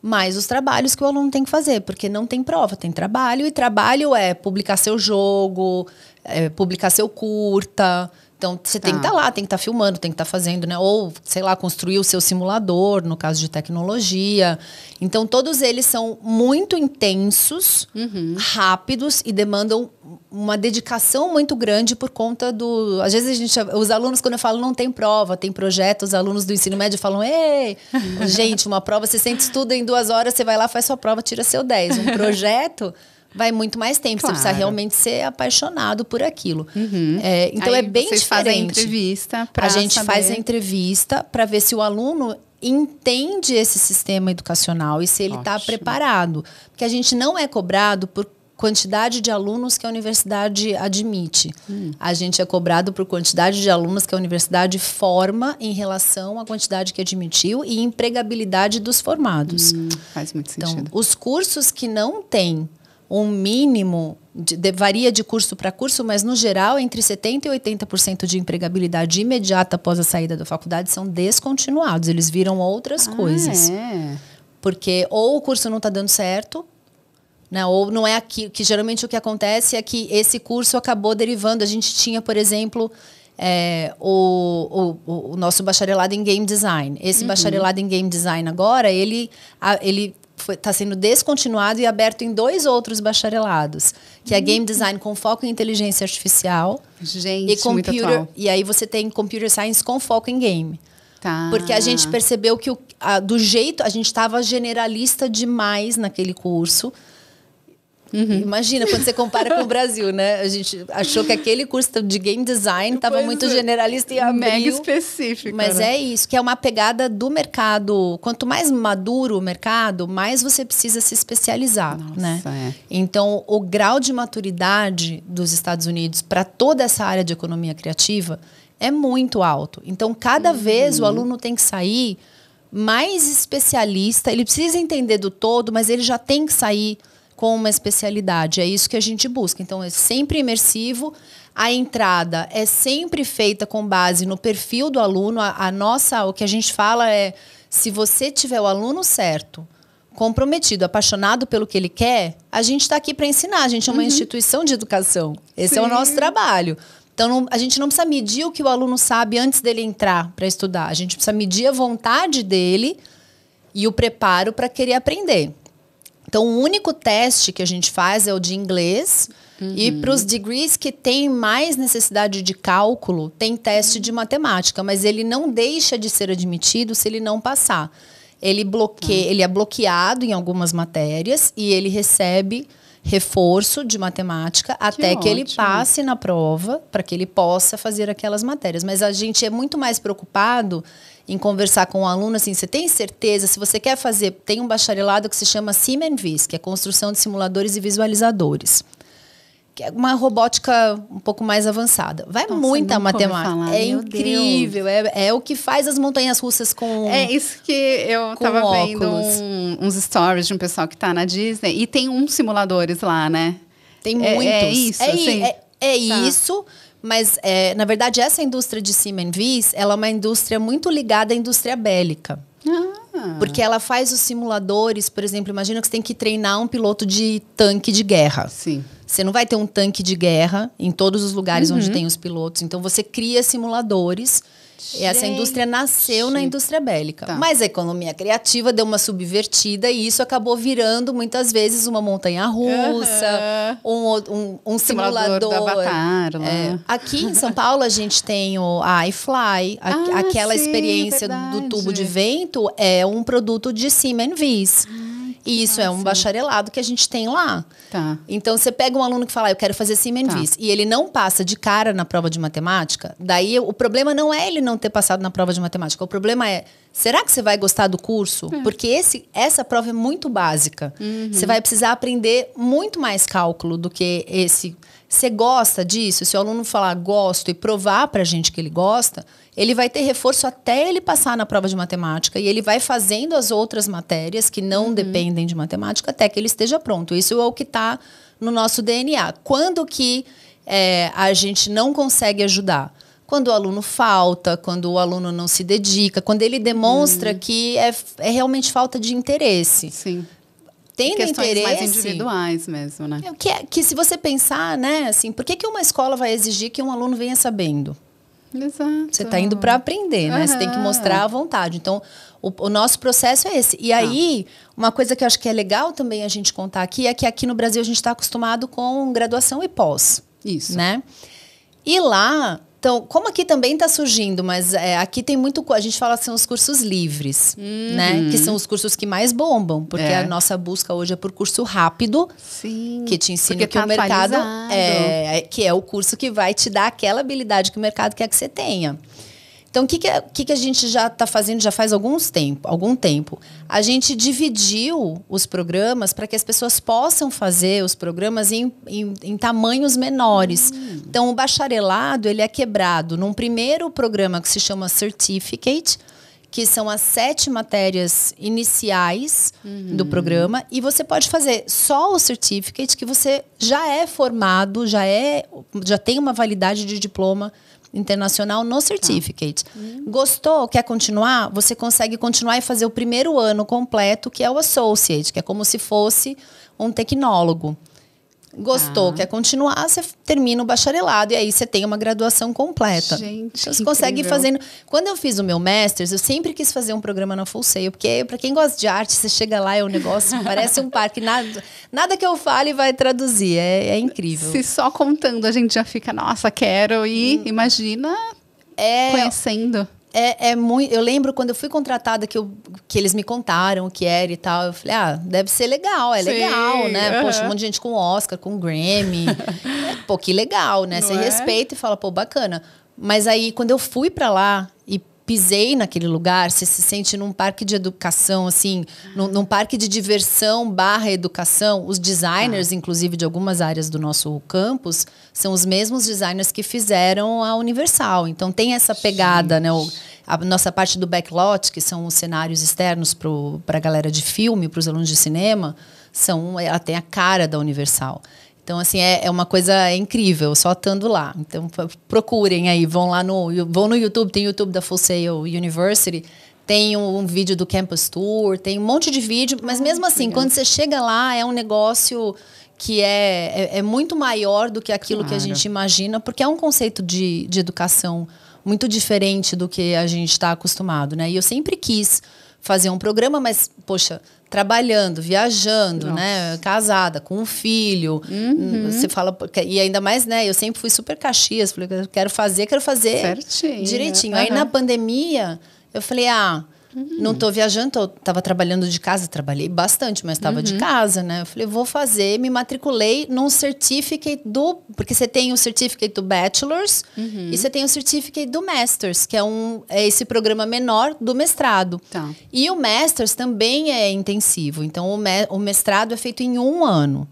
mais os trabalhos que o aluno tem que fazer, porque não tem prova, tem trabalho. E trabalho é publicar seu jogo, é publicar seu curta, então, você tá. tem que estar tá. tá lá, tem que estar tá filmando, tem que estar tá fazendo, né? Ou, sei lá, construir o seu simulador, no caso de tecnologia. Então, todos eles são muito intensos, uhum. rápidos e demandam uma dedicação muito grande por conta do. Às vezes a gente. Os alunos, quando eu falo, não tem prova, tem projeto, os alunos do ensino médio falam, ei, gente, uma prova, você sente estudo em duas horas, você vai lá, faz sua prova, tira seu 10. Um projeto. Vai muito mais tempo. Claro. Você precisa realmente ser apaixonado por aquilo. Uhum. É, então Aí é bem vocês diferente. Fazem a entrevista para a gente saber... faz a entrevista para ver se o aluno entende esse sistema educacional e se ele está preparado, porque a gente não é cobrado por quantidade de alunos que a universidade admite. Hum. A gente é cobrado por quantidade de alunos que a universidade forma em relação à quantidade que admitiu e empregabilidade dos formados. Hum, faz muito então, Os cursos que não têm um mínimo, de, de, varia de curso para curso, mas no geral, entre 70% e 80% de empregabilidade imediata após a saída da faculdade são descontinuados. Eles viram outras ah, coisas. É. Porque ou o curso não está dando certo, né? Ou não é aqui que geralmente o que acontece é que esse curso acabou derivando. A gente tinha, por exemplo, é, o, o, o, nosso bacharelado em game design. Esse uhum. bacharelado em game design agora ele, a, ele está sendo descontinuado e aberto em dois outros bacharelados, que é hum. Game Design com foco em inteligência artificial Gente, e computer, e aí você tem Computer Science com foco em game. Tá. Porque a gente percebeu que o, a, do jeito a gente estava generalista demais naquele curso Uhum. Imagina, quando você compara com o Brasil, né? A gente achou que aquele curso de game design estava muito é. generalista e abriu. Mega específico. Mas né? é isso, que é uma pegada do mercado. Quanto mais maduro o mercado, mais você precisa se especializar, Nossa, né? É. Então, o grau de maturidade dos Estados Unidos para toda essa área de economia criativa é muito alto. Então, cada uhum. vez o aluno tem que sair mais especialista, ele precisa entender do todo, mas ele já tem que sair com uma especialidade. É isso que a gente busca. Então, é sempre imersivo. A entrada é sempre feita com base no perfil do aluno. A, a nossa, o que a gente fala é se você tiver o aluno certo, comprometido, apaixonado pelo que ele quer, a gente está aqui para ensinar. A gente é uma uhum. instituição de educação. Esse Sim. é o nosso trabalho. Então, não, a gente não precisa medir o que o aluno sabe antes dele entrar para estudar. A gente precisa medir a vontade dele e o preparo para querer aprender. Então, o único teste que a gente faz é o de inglês. Uhum. E para os degrees que têm mais necessidade de cálculo, tem teste de matemática, mas ele não deixa de ser admitido se ele não passar. Ele, bloqueia, uhum. Tá. ele é bloqueado em algumas matérias e ele recebe reforço de matemática que até ótimo. que ele passe na prova para que ele possa fazer aquelas matérias. Mas a gente é muito mais preocupado em conversar com o um aluno assim, você tem certeza, se você quer fazer, tem um bacharelado que se chama Simenvis, que é construção de simuladores e visualizadores. Que é uma robótica um pouco mais avançada. Vai Nossa, muita matemática. é incrível. É, é, o que faz as montanhas russas com. É isso que eu tava vendo um, uns stories de um pessoal que está na Disney. E tem uns simuladores lá, né? Tem muitos. É, é isso. É, assim. é, é tá. isso. Mas, é, na verdade, essa indústria de Siemens ela é uma indústria muito ligada à indústria bélica. Ah. Porque ela faz os simuladores, por exemplo, imagina que você tem que treinar um piloto de tanque de guerra. Sim. Você não vai ter um tanque de guerra em todos os lugares uhum. onde tem os pilotos. Então você cria simuladores Gente. É, essa indústria nasceu na indústria bélica. Tá. Mas a economia criativa deu uma subvertida e isso acabou virando muitas vezes uma montanha russa, uhum. um, um, um, simulador. simulador é. Né? Aqui em São Paulo a gente tem o iFly, ah, aquela sim, experiência verdade. do tubo de vento é um produto de Siemens. Ah. E isso ah, é um ah, sim. bacharelado que a gente tem lá. Tá. Então você pega um aluno que fala, ah, eu quero fazer Siemens tá. e ele não passa de cara na prova de matemática, daí o problema não é ele não ter passado na prova de matemática, o problema é Será que você vai gostar do curso? É. Porque esse, essa prova é muito básica. Uhum. Você vai precisar aprender muito mais cálculo do que esse. Você gosta disso? Se o aluno falar gosto e provar para a gente que ele gosta, ele vai ter reforço até ele passar na prova de matemática e ele vai fazendo as outras matérias que não uhum. dependem de matemática até que ele esteja pronto. Isso é o que está no nosso DNA. Quando que é, a gente não consegue ajudar? Quando o aluno falta, quando o aluno não se dedica, quando ele demonstra uhum. que é, é realmente falta de interesse. Sim tendo questões interesse, mais individuais mesmo, né? Que, é, que se você pensar, né, assim, por que, que uma escola vai exigir que um aluno venha sabendo? Exato. Você está indo para aprender, né? Uhum. Você tem que mostrar a vontade. Então, o, o nosso processo é esse. E tá. aí, ah. uma coisa que eu acho que é legal também a gente contar aqui é que aqui no Brasil a gente está acostumado com graduação e pós. Isso. Né? E lá, então, como aqui também está surgindo, mas é, aqui tem muito. A gente fala são assim, os cursos livres, uhum. né? Que uhum. são os cursos que mais bombam, porque é. a nossa busca hoje é por curso rápido, Sim, que te ensina que tá o mercado é, é, que é o curso que vai te dar aquela habilidade que o mercado quer que você tenha. Então, o que, que, a, que, que a gente já está fazendo já faz alguns tempo, algum tempo? A gente dividiu os programas para que as pessoas possam fazer os programas em, em, em tamanhos menores. Hum. Então, o bacharelado ele é quebrado num primeiro programa que se chama Certificate, que são as sete matérias iniciais uhum. do programa. E você pode fazer só o certificate, que você já é formado, já é, já tem uma validade de diploma internacional no tá. certificate. Tá. Hum. Gostou? Quer continuar? Você consegue continuar e fazer o primeiro ano completo, que é o associate, que é como se fosse um tecnólogo. Gostou, ah. quer continuar, você termina o bacharelado e aí você tem uma graduação completa. Gente, então, você consegue ir fazendo. Quando eu fiz o meu masters, eu sempre quis fazer um programa na Full Sail, porque para quem gosta de arte, você chega lá é um negócio, parece um parque, nada, nada que eu fale vai traduzir, é, é incrível. Se só contando a gente já fica, nossa, quero ir hum. imagina é, conhecendo é, é muito. Eu lembro quando eu fui contratada que, eu, que eles me contaram o que era e tal. Eu falei, ah, deve ser legal, é Sim, legal, né? Uhum. Poxa, um monte de gente com Oscar, com Grammy. É, pô, que legal, né? Não Você é? respeita e fala, pô, bacana. Mas aí, quando eu fui para lá e pisei naquele lugar, você se sente num parque de educação, assim, num, num parque de diversão barra educação. Os designers, ah. inclusive, de algumas áreas do nosso campus, são os mesmos designers que fizeram a Universal. Então tem essa pegada, Gente. né? O, a nossa parte do backlot, que são os cenários externos para a galera de filme, para os alunos de cinema, são, ela tem a cara da Universal. Então, assim, é, é uma coisa incrível, só estando lá. Então, procurem aí, vão lá no, vão no YouTube, tem YouTube da Full Sail University, tem um, um, vídeo do Campus Tour, tem um monte de vídeo, mas ah, mesmo assim, Legal. quando você chega lá, é um negócio que é, é, é muito maior do que aquilo claro. que a gente imagina, porque é um conceito de, de educação muito diferente do que a gente está acostumado, né? E eu sempre quis fazer um programa, mas, poxa, trabalhando, viajando, Nossa. né? Casada, com um filho. Uhum. Você fala. E ainda mais, né? Eu sempre fui super caxias. Falei, quero fazer, quero fazer Certinho. direitinho. Uhum. Aí na pandemia, eu falei, ah não estou viajando, eu tava trabalhando de casa, trabalhei bastante, mas estava uhum. de casa, né? Eu falei, vou fazer, me matriculei num certificate do. Porque você tem o certificate do bachelor's uhum. e você tem o certificate do master's, que é, um, é esse programa menor do mestrado. Tá. E o master's também é intensivo. Então, o, me, o mestrado é feito em um ano.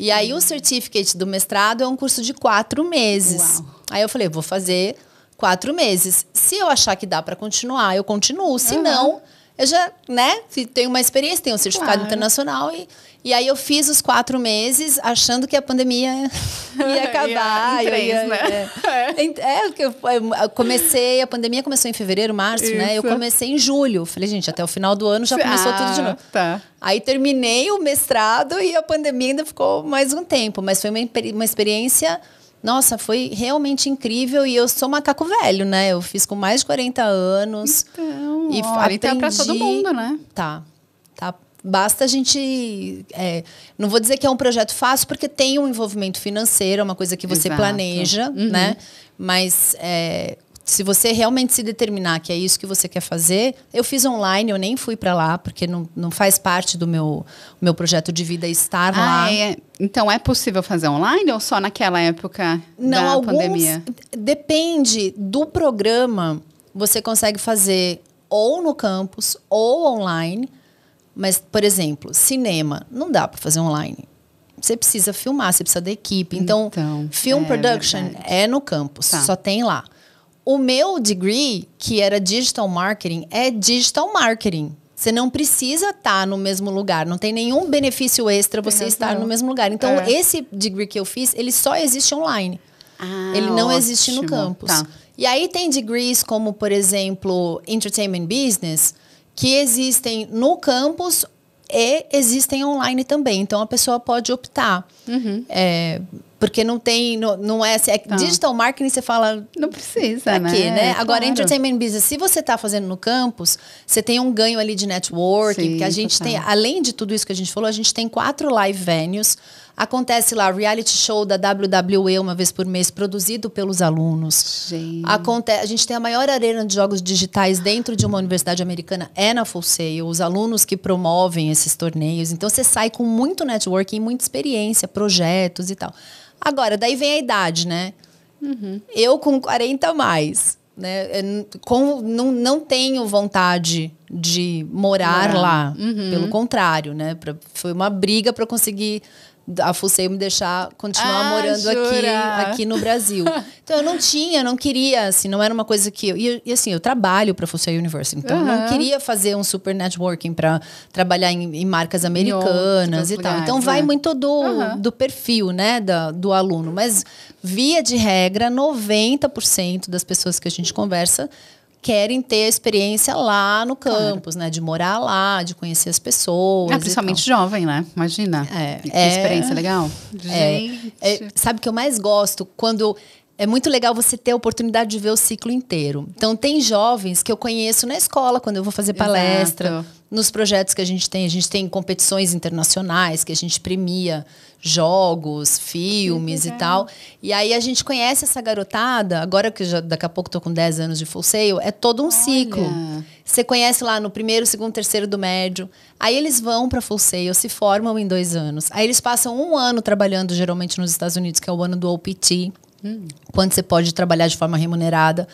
E aí, o certificate do mestrado é um curso de quatro meses. Uau. Aí eu falei, vou fazer quatro meses. Se eu achar que dá para continuar, eu continuo. Se uhum. não, eu já, né, tenho uma experiência, tenho um certificado claro. internacional e, e aí eu fiz os quatro meses achando que a pandemia ia acabar. três, né? É, é. é o que eu comecei, a pandemia começou em fevereiro, março, Isso. né? Eu comecei em julho. Falei, gente, até o final do ano já começou ah, tudo de novo. Tá. Aí terminei o mestrado e a pandemia ainda ficou mais um tempo, mas foi uma, uma experiência nossa, foi realmente incrível. E eu sou macaco velho, né? Eu fiz com mais de 40 anos. Então, e olha, aprendi... tá pra todo mundo, né? Tá. Tá basta a gente. É, não vou dizer que é um projeto fácil, porque tem um envolvimento financeiro, é uma coisa que você Exato. planeja, uhum. né? Mas é, se você realmente se determinar que é isso que você quer fazer, eu fiz online, eu nem fui para lá, porque não, não faz parte do meu, meu projeto de vida estar ah, lá. É. Então é possível fazer online ou só naquela época não, da alguns, pandemia? Depende do programa, você consegue fazer ou no campus ou online. Mas, por exemplo, cinema, não dá para fazer online você precisa filmar, você precisa da equipe. Então, então film é, production verdade. é no campus, tá. só tem lá. O meu degree, que era digital marketing, é digital marketing. Você não precisa estar tá no mesmo lugar, não tem nenhum benefício extra você não, estar não. no mesmo lugar. Então, é. esse degree que eu fiz, ele só existe online. Ah, ele não ótimo. existe no campus. Tá. E aí tem degrees como, por exemplo, Entertainment Business, que existem no campus e existem online também. Então a pessoa pode optar. Uhum. É, porque não tem, não, não é, é tá. digital marketing você fala. Não precisa, aqui, né? né? Agora, claro. entertainment business, se você está fazendo no campus, você tem um ganho ali de networking, Sim, porque a gente total. tem, além de tudo isso que a gente falou, a gente tem quatro live venues Acontece lá reality show da WWE uma vez por mês, produzido pelos alunos. Gente. Aconte a gente tem a maior arena de jogos digitais dentro de uma universidade americana, é na Full Sail, os alunos que promovem esses torneios. Então você sai com muito networking, muita experiência, projetos e tal. Agora, daí vem a idade, né? Uhum. Eu com 40 mais, né? É, com, não, não tenho vontade de morar, morar. lá. Uhum. Pelo contrário, né? Pra, foi uma briga para conseguir a Fusei me deixar continuar ah, morando aqui, aqui no Brasil. então eu não tinha, não queria, assim, não era uma coisa que. Eu, e, e assim, eu trabalho para a Fusei University, então uhum. não queria fazer um super networking para trabalhar em, em, marcas americanas e tal. Lugares, então vai né? muito do, uhum. do perfil, né, da, do aluno. Mas via de regra, 90% das pessoas que a gente conversa querem ter experiência lá no campus, claro. né? De morar lá, de conhecer as pessoas. É, principalmente jovem, né? Imagina. É, que é, experiência legal. É, é, sabe o que eu mais gosto? Quando é muito legal você ter a oportunidade de ver o ciclo inteiro. Então, tem jovens que eu conheço na escola, quando eu vou fazer palestra, Exato. nos projetos que a gente tem. A gente tem competições internacionais que a gente premia jogos, filmes e tal. E aí a gente conhece essa garotada, agora que já, daqui a pouco estou com 10 anos de full sale, é todo um Olha. ciclo. Você conhece lá no primeiro, segundo, terceiro do médio. Aí eles vão para full sale, se formam em dois anos. Aí eles passam um ano trabalhando, geralmente nos Estados Unidos, que é o ano do OPT Hum. Quanto você pode trabalhar de forma remunerada.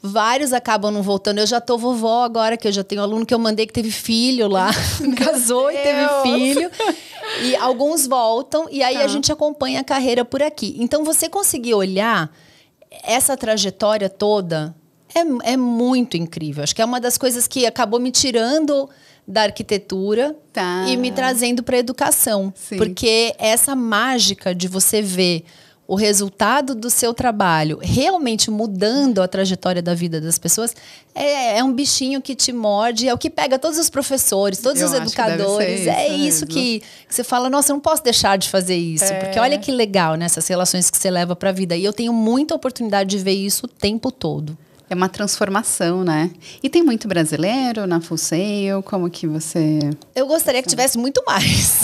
Vários acabam não voltando. Eu já tô vovó agora, que eu já tenho aluno que eu mandei que teve filho lá. Casou Deus. e teve filho. E alguns voltam. E aí tá. a gente acompanha a carreira por aqui. Então, você conseguir olhar essa trajetória toda é, é muito incrível. Acho que é uma das coisas que acabou me tirando da arquitetura tá. e me trazendo para a educação. Sim. Porque essa mágica de você ver o resultado do seu trabalho realmente mudando a trajetória da vida das pessoas, é, é um bichinho que te morde, é o que pega todos os professores, todos eu os educadores. Isso é isso que, que, você fala, nossa, eu não posso deixar de fazer isso. É. Porque olha que legal, né? relações que você leva para a vida. E eu tenho muita oportunidade de ver isso o tempo todo. É uma transformação, né? E tem muito brasileiro na Full Sail? Como que você... Eu gostaria que tivesse muito mais.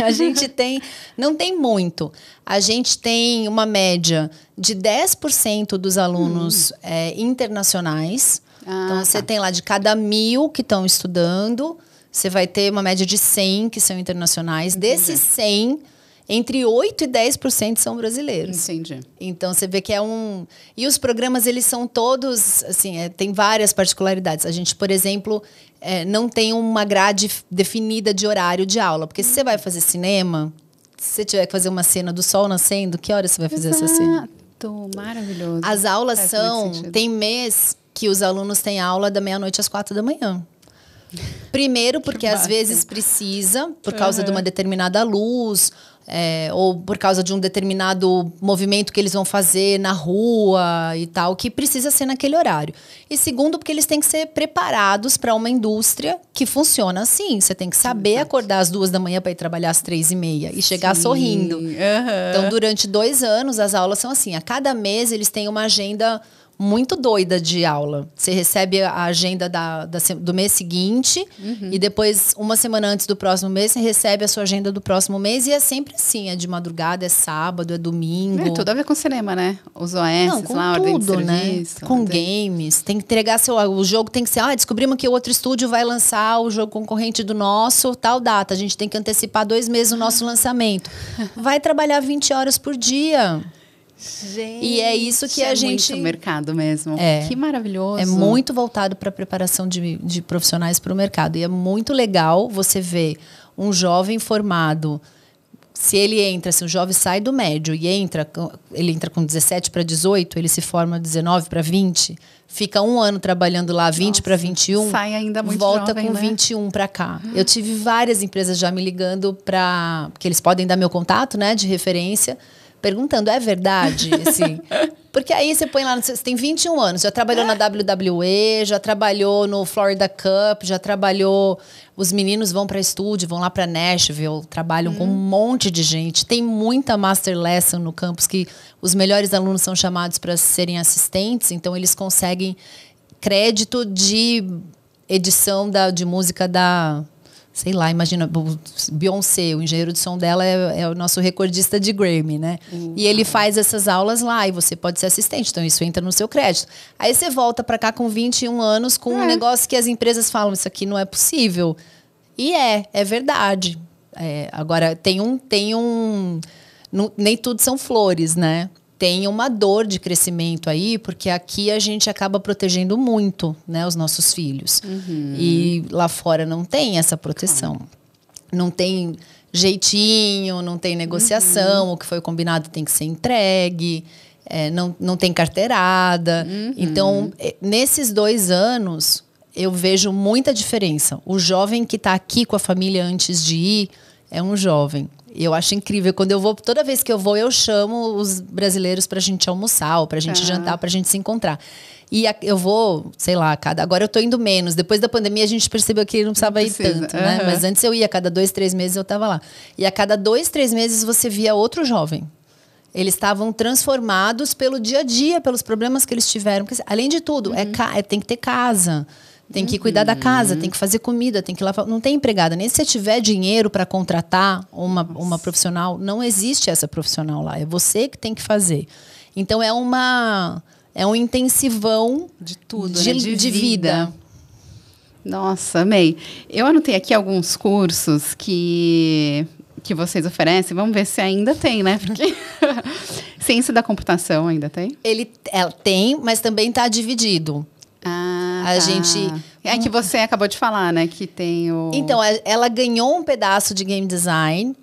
Ah. a gente tem... Não tem muito. A gente tem uma média de 10% dos alunos hum. é, internacionais. Ah, então, você tá. tem lá de cada mil que estão estudando, você vai ter uma média de 100 que são internacionais. Entendi. Desses 100 entre 8 e 10% são brasileiros. Entendi. Então você vê que é um. E os programas, eles são todos, assim, é, tem várias particularidades. A gente, por exemplo, é, não tem uma grade definida de horário de aula. Porque se você vai fazer cinema, se você tiver que fazer uma cena do sol nascendo, que hora você vai fazer Exato. essa cena? Maravilhoso. As aulas são. Tem mês que os alunos têm aula da meia-noite às quatro da manhã. Primeiro, porque às vezes precisa, por é. causa uhum. de uma determinada luz, é, ou por causa de um determinado movimento que eles vão fazer na rua e tal, que precisa ser naquele horário. E segundo, porque eles têm que ser preparados para uma indústria que funciona assim. Você tem que saber acordar às duas da manhã para ir trabalhar às três e meia e chegar Sim. sorrindo. Uhum. Então, durante dois anos, as aulas são assim. A cada mês, eles têm uma agenda muito doida de aula. Você recebe a agenda da, da do mês seguinte uhum. e depois, uma semana antes do próximo mês, você recebe a sua agenda do próximo mês e é sempre assim, é de madrugada, é sábado, é domingo. É tudo a ver com cinema, né? Os OS, com lá, tudo, ordem de né? serviço, né? Com games. Tem que entregar seu. O jogo tem que ser, ah, descobrimos que o outro estúdio vai lançar o jogo concorrente do nosso, tal data. A gente tem que antecipar dois meses o nosso lançamento. Vai trabalhar 20 horas por dia. Gente, e é isso que a é gente. Muito mercado mesmo. É. Que maravilhoso. É muito voltado para a preparação de, de profissionais para o mercado. E é muito legal você ver um jovem formado. Se ele entra, se o jovem sai do médio e entra, ele entra com 17 para 18, ele se forma 19 para 20, fica um ano trabalhando lá, 20 para 21, sai ainda muito volta jovem, com né? 21 para cá. Eu tive várias empresas já me ligando para. que eles podem dar meu contato, né, de referência perguntando, é verdade? Assim, porque aí você põe lá, você tem 21 anos, já trabalhou na WWE, já trabalhou no Florida Cup, já trabalhou. Os meninos vão para estúdio, vão lá para Nashville, trabalham hum. com um uhum. monte de gente. Tem muita master lesson no campus que os melhores alunos são chamados para serem assistentes, então eles conseguem crédito de edição da, de música da sei lá, imagina, Beyoncé, o engenheiro de som dela é, é o nosso recordista de Grammy, né? Uhum. E ele faz essas aulas lá e você pode ser assistente, então isso entra no seu crédito. Aí você volta para cá com 21 anos com é. um negócio que as empresas falam, isso aqui não é possível. E é, é verdade. É, agora, tem um, tem um... Não, nem tudo são flores, né? tem uma dor de crescimento aí, porque aqui a gente acaba protegendo muito né, os nossos filhos. Uhum. E lá fora não tem essa proteção. Claro. Não tem jeitinho, não tem negociação, uhum. o que foi combinado tem que ser entregue, é, não, não tem carteirada. Uhum. Então, é, nesses dois anos, eu vejo muita diferença. O jovem que está aqui com a família antes de ir é um jovem eu acho incrível. Quando eu vou, toda vez que eu vou, eu chamo os brasileiros pra gente almoçar, ou pra gente jantar, jantar, pra gente se encontrar. E a, eu vou, sei lá, cada. Agora eu tô indo menos. Depois da pandemia a gente percebeu que não precisava não precisa, ir tanto, uhum. né? Mas antes eu ia, cada dois, três meses eu tava lá. E a cada dois, três meses você via outro jovem. Eles estavam transformados pelo dia a dia, pelos problemas que eles tiveram. Porque, assim, além de tudo, é uhum. é, tem que ter casa. Tem que cuidar da casa, tem que uhum. fazer comida, tem que lavar. Não tem empregada. Nem se você tiver dinheiro para contratar uma, uma profissional, não existe essa profissional lá. É você que tem que fazer. Então é uma é um intensivão de tudo, de, né? de, de vida. Nossa, amei. Eu anotei aqui alguns cursos que que vocês oferecem. Vamos ver se ainda tem, né? Porque ciência da computação ainda tem? Ele tem, mas também está dividido. Ah, a tá. gente. É que você acabou de falar, né? Que tem o. Então, ela ganhou um pedaço de game design.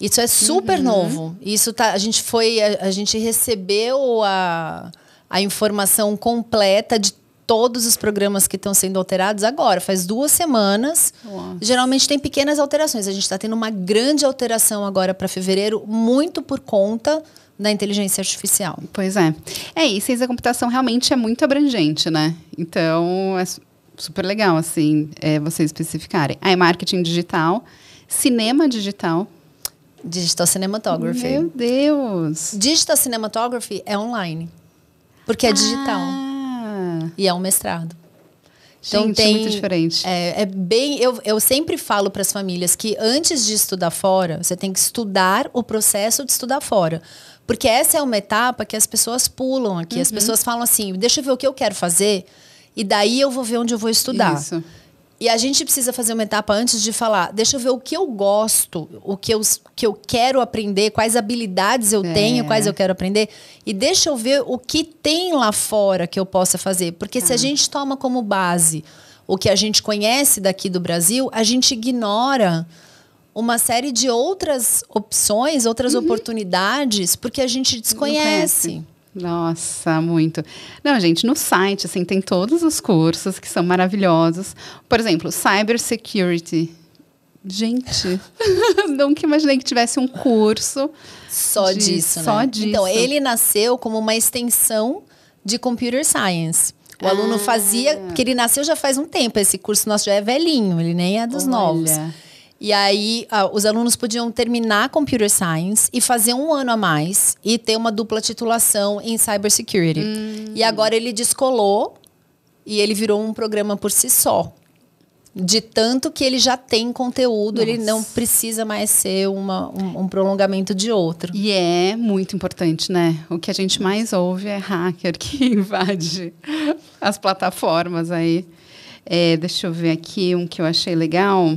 Isso é super uhum. novo. Isso tá. A gente foi. A, a gente recebeu a, a informação completa de todos os programas que estão sendo alterados agora. Faz duas semanas. Geralmente tem pequenas alterações. A gente está tendo uma grande alteração agora para fevereiro, muito por conta da inteligência artificial. Pois é. É, e ciência da computação realmente é muito abrangente, né? Então, é super legal, assim, é, vocês especificarem. Aí, ah, é marketing digital, cinema digital. Digital Cinematography. Meu Deus! Digital Cinematography é online. Porque é ah. digital. E é um mestrado. Então Gente, é tem, é muito diferente. É, é bem. Eu, eu sempre falo para as famílias que antes de estudar fora, você tem que estudar o processo de estudar fora. Porque essa é uma etapa que as pessoas pulam aqui. Uhum. As pessoas falam assim: deixa eu ver o que eu quero fazer, e daí eu vou ver onde eu vou estudar. Isso. E a gente precisa fazer uma etapa antes de falar, deixa eu ver o que eu gosto, o que eu, que eu quero aprender, quais habilidades eu é. tenho, quais é. eu quero aprender. E deixa eu ver o que tem lá fora que eu possa fazer. Porque ah. se a tá. gente toma como base o que a gente conhece daqui do Brasil, a gente ignora uma série de outras opções, outras uhum. oportunidades, porque a gente desconhece. Nossa, muito. Não, gente, no site assim tem todos os cursos que são maravilhosos. Por exemplo, Cybersecurity. Gente, nunca imaginei que tivesse um curso só de, disso, né? só disso. Então, ele nasceu como uma extensão de computer science. O ah. aluno fazia, porque ele nasceu já faz um tempo, esse curso nosso já é velhinho, ele nem é dos Olha. novos. E aí, ah, os alunos podiam terminar Computer Science e fazer um ano a mais e ter uma dupla titulação em Cybersecurity. Hum. E agora ele descolou e ele virou um programa por si só. De tanto que ele já tem conteúdo, Nossa. ele não precisa mais ser uma, um, um, prolongamento de outro. E é muito importante, né? O que a gente mais ouve é hacker que invade as plataformas aí. É, deixa eu ver aqui um que eu achei legal.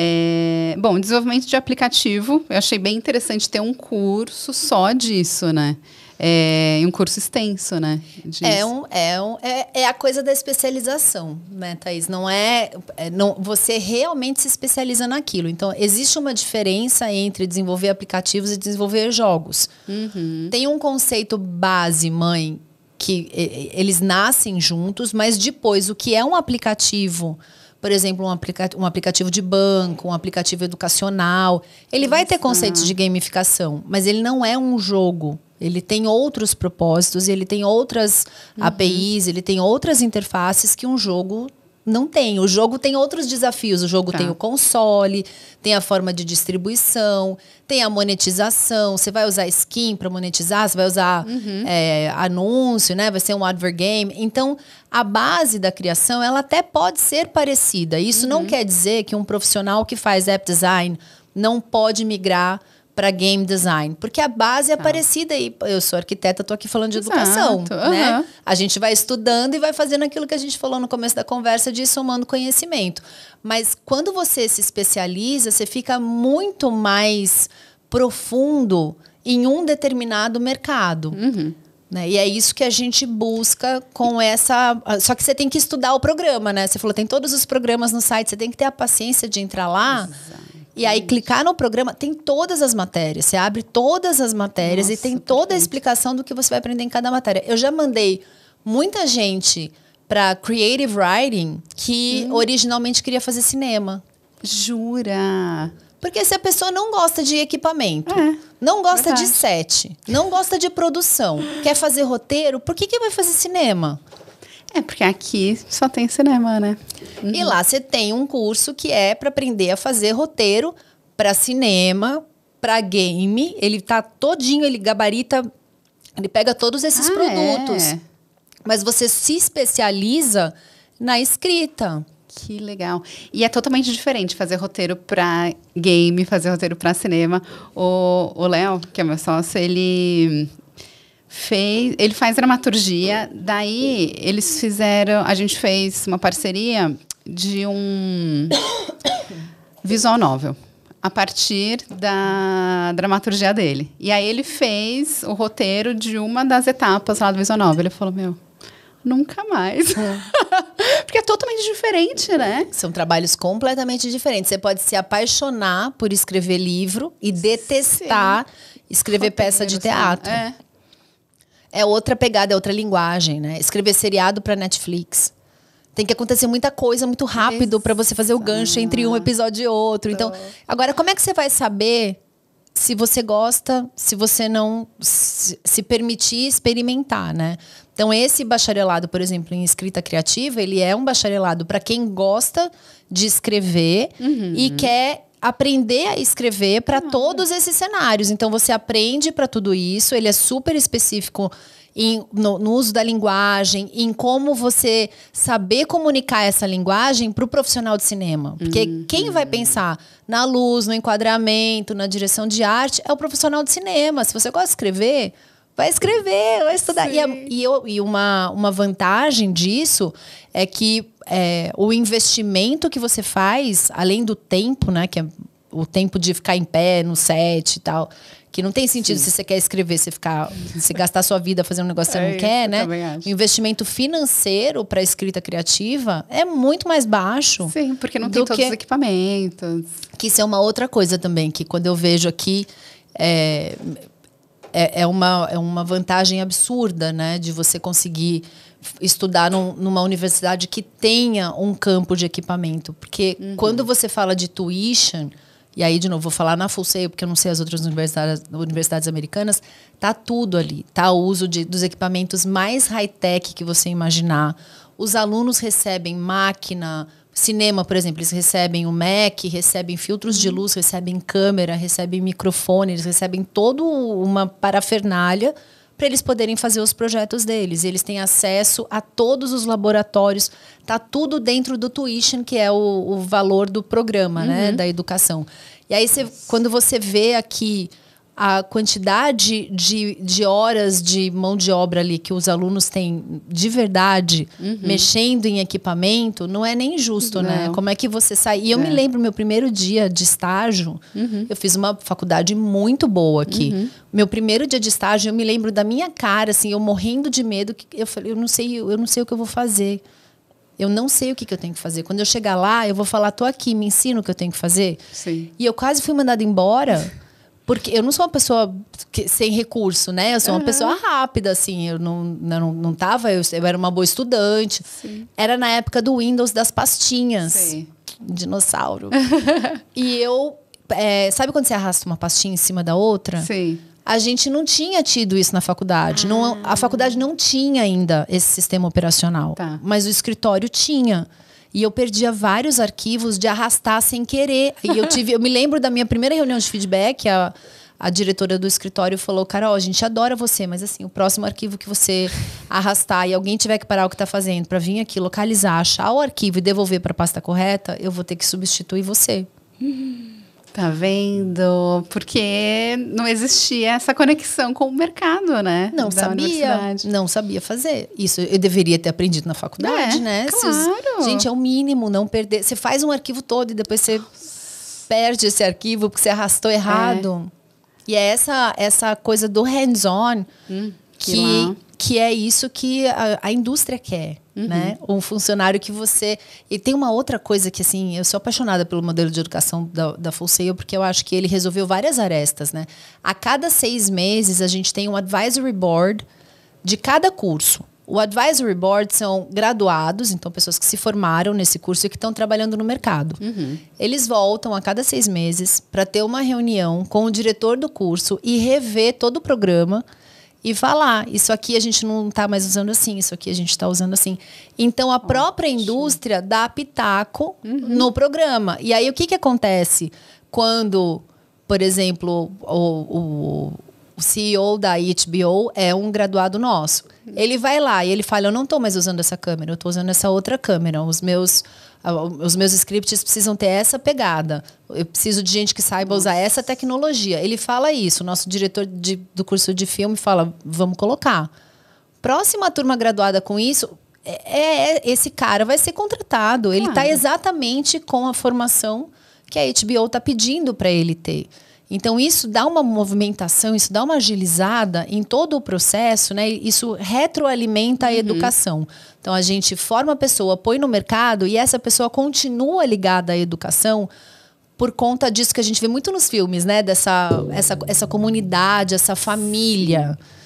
É, bom, desenvolvimento de aplicativo, eu achei bem interessante ter um curso só disso, né? É um curso extenso, né? É, um, é, um, é, é, a coisa da especialização, né, Thaís? Não é, é, não, você realmente se especializa naquilo. Então, existe uma diferença entre desenvolver aplicativos e desenvolver jogos. Uhum. Tem um conceito base, mãe, que eles nascem juntos, mas depois o que é um aplicativo por exemplo, um, aplica um aplicativo de banco, um aplicativo educacional. Ele vai ter conceitos de gamificação, mas ele não é um jogo. Ele tem outros propósitos, ele tem outras uhum. APIs, ele tem outras interfaces que um jogo não tem. O jogo tem outros desafios. O jogo tá. tem o console, tem a forma de distribuição, tem a monetização. Você vai usar skin para monetizar, você vai usar uhum. é, anúncio, né? Vai ser um advert game. Então, a base da criação, ela até pode ser parecida. Isso uhum. não quer dizer que um profissional que faz app design não pode migrar para game design? Porque a base é tá. parecida e eu sou arquiteta, estou aqui falando de educação, uhum. né? A gente vai estudando e vai fazendo aquilo que a gente falou no começo da conversa de somando conhecimento. Mas quando você se especializa, você fica muito mais profundo em um determinado mercado. Uhum. Né? E é isso que a gente busca com essa. Só que você tem que estudar o programa, né? Você falou, tem todos os programas no site, você tem que ter a paciência de entrar lá Exato. E aí, clicar no programa, tem todas as matérias. Você abre todas as matérias Nossa, e tem toda a explicação do que você vai aprender em cada matéria. Eu já mandei muita gente para creative writing que hum. originalmente queria fazer cinema. Jura? Porque se a pessoa não gosta de equipamento, é, não gosta verdade. de set, não gosta de produção, quer fazer roteiro, por que, que vai fazer cinema? É, porque aqui só tem cinema, né? Uhum. E lá você tem um curso que é para aprender a fazer roteiro para cinema, para game. Ele tá todinho, ele gabarita, ele pega todos esses ah, é. produtos. É? Mas você se especializa na escrita. Que legal. E é totalmente diferente fazer roteiro para game, fazer roteiro para cinema. O Léo, que é meu sócio, ele fez, ele faz dramaturgia, daí eles fizeram, a gente fez uma parceria de um visual novel a partir da dramaturgia dele. E aí ele fez o roteiro de uma das etapas lá do visual novel. Ele falou: "Meu, nunca mais". É. Porque é totalmente diferente, né? São trabalhos completamente diferentes. Você pode se apaixonar por escrever livro e detestar Sim. escrever roteiro, peça de teatro. É. É outra pegada, é outra linguagem, né? Escrever seriado para Netflix. Tem que acontecer muita coisa muito rápido para você fazer o gancho entre um episódio e outro. Então, agora como é que você vai saber se você gosta, se você não se permitir experimentar, né? Então, esse bacharelado, por exemplo, em escrita criativa, ele é um bacharelado para quem gosta de escrever uhum. e quer aprender a escrever para todos esses cenários. Então você aprende para tudo isso, ele é super específico em, no, no, uso da linguagem, em como você saber comunicar essa linguagem para o profissional de cinema. Porque uhum. quem vai pensar na luz, no enquadramento, na direção de arte é o profissional de cinema. Se você gosta de escrever, vai escrever, vai estudar. E, a, é, e, eu, e uma, uma vantagem disso é que é, o investimento que você faz, além do tempo, né? Que é o tempo de ficar em pé no set e tal. Que não tem sentido Sim. se você quer escrever, você ficar, se gastar sua vida fazendo um negócio que é, você não quer, né? O investimento financeiro para escrita criativa é muito mais baixo. Sim, porque não tem todos que... os equipamentos. Que isso é uma outra coisa também, que quando eu vejo aqui. É, é, é, uma, é uma vantagem absurda, né? De você conseguir estudar num, numa universidade que tenha um campo de equipamento. Porque uhum. quando você fala de tuition, e aí, de novo, vou falar na Fulseio, porque eu não sei as outras universidades, universidades americanas, tá tudo ali. Tá o uso de, dos equipamentos mais high-tech que você imaginar. Os alunos recebem máquina, cinema, por exemplo, eles recebem o Mac, recebem filtros de uhum. luz, recebem câmera, recebem microfone, eles recebem toda uma parafernália para eles poderem fazer os projetos deles. Eles têm acesso a todos os laboratórios, tá tudo dentro do tuition, que é o, o valor do programa, né, uhum. né, da educação. E aí, quando você vê aqui a quantidade de, de horas de mão de obra ali que os alunos têm de verdade uhum. mexendo em equipamento não é nem justo, né? não. né? Como é que você sai? E eu é. me lembro meu primeiro dia de estágio, uhum. eu fiz uma faculdade muito boa aqui. Uhum. Meu primeiro dia de estágio, eu me lembro da minha cara, assim, eu morrendo de medo, que eu falei, eu não sei, eu não sei o que eu vou fazer. Eu não sei o que, que, eu tenho que fazer. Quando eu chegar lá, eu vou falar, tô aqui, me ensina o que eu tenho que fazer. Sim. E eu quase fui mandada embora. Porque eu não sou uma pessoa que, sem recurso, né? Eu sou uhum. uma pessoa rápida, assim. Eu não, não, não tava, eu, eu era uma boa estudante. Sim. Era na época do Windows das pastinhas. Sim. Dinossauro. e eu. É, sabe quando você arrasta uma pastinha em cima da outra? Sim a gente não tinha tido isso na faculdade. Ah. Não, a ah. faculdade não tinha ainda esse sistema operacional, tá. mas o escritório tinha. E eu perdia vários arquivos de arrastar sem querer. E eu tive, eu me lembro da minha primeira reunião de feedback, a, a diretora do escritório falou: Carol, a gente adora você, mas assim, o próximo arquivo que você arrastar e alguém tiver que parar o que está fazendo para vir aqui localizar, achar o arquivo e devolver para pasta correta, eu vou ter que substituir você. Uhum. Tá vendo? Porque não existia essa conexão com o mercado, né? Não da sabia. Não sabia fazer. Isso eu deveria ter aprendido na faculdade, é, né? Claro. Os, gente, é o mínimo não perder. Você faz um arquivo todo e depois você perde esse arquivo porque você arrastou errado. É. E é essa, essa coisa do hands-on hum, que, que que é isso que a, a indústria quer. Uhum. Né? Um funcionário que você. E tem uma outra coisa que, assim, eu sou apaixonada pelo modelo de educação da, da Fulseio, porque eu acho que ele resolveu várias arestas, né? A cada seis meses, a gente tem um advisory board de cada curso. O advisory board são graduados, então pessoas que se formaram nesse curso e que estão trabalhando no mercado. Uhum. Eles voltam a cada seis meses para ter uma reunião com o diretor do curso e rever todo o programa e falar: isso aqui a gente não está mais usando assim, isso aqui a gente está usando assim. Então, a própria indústria dá pitaco uhum. no programa. E aí, o que, que acontece quando, por exemplo, o, o, o CEO da HBO é um graduado nosso? Uhum. Ele vai lá e ele fala: eu não estou mais usando essa câmera, eu estou usando essa outra câmera. Os meus ah, os meus scripts precisam ter essa pegada. Eu preciso de gente que saiba usar essa tecnologia. Ele fala isso. Nosso diretor de, do curso de filme fala: vamos colocar. Próxima turma graduada com isso, é, é, é esse cara vai ser contratado. Ele está exatamente com a formação que a HBO está pedindo para ele ter. Então, isso dá uma movimentação, isso dá uma agilizada em todo o processo, né? Isso retroalimenta a uhum. educação. Então, a gente forma a pessoa, põe no mercado e essa pessoa continua ligada à educação por conta disso que a gente vê muito nos filmes, né? Dessa essa, essa comunidade, essa família. Sim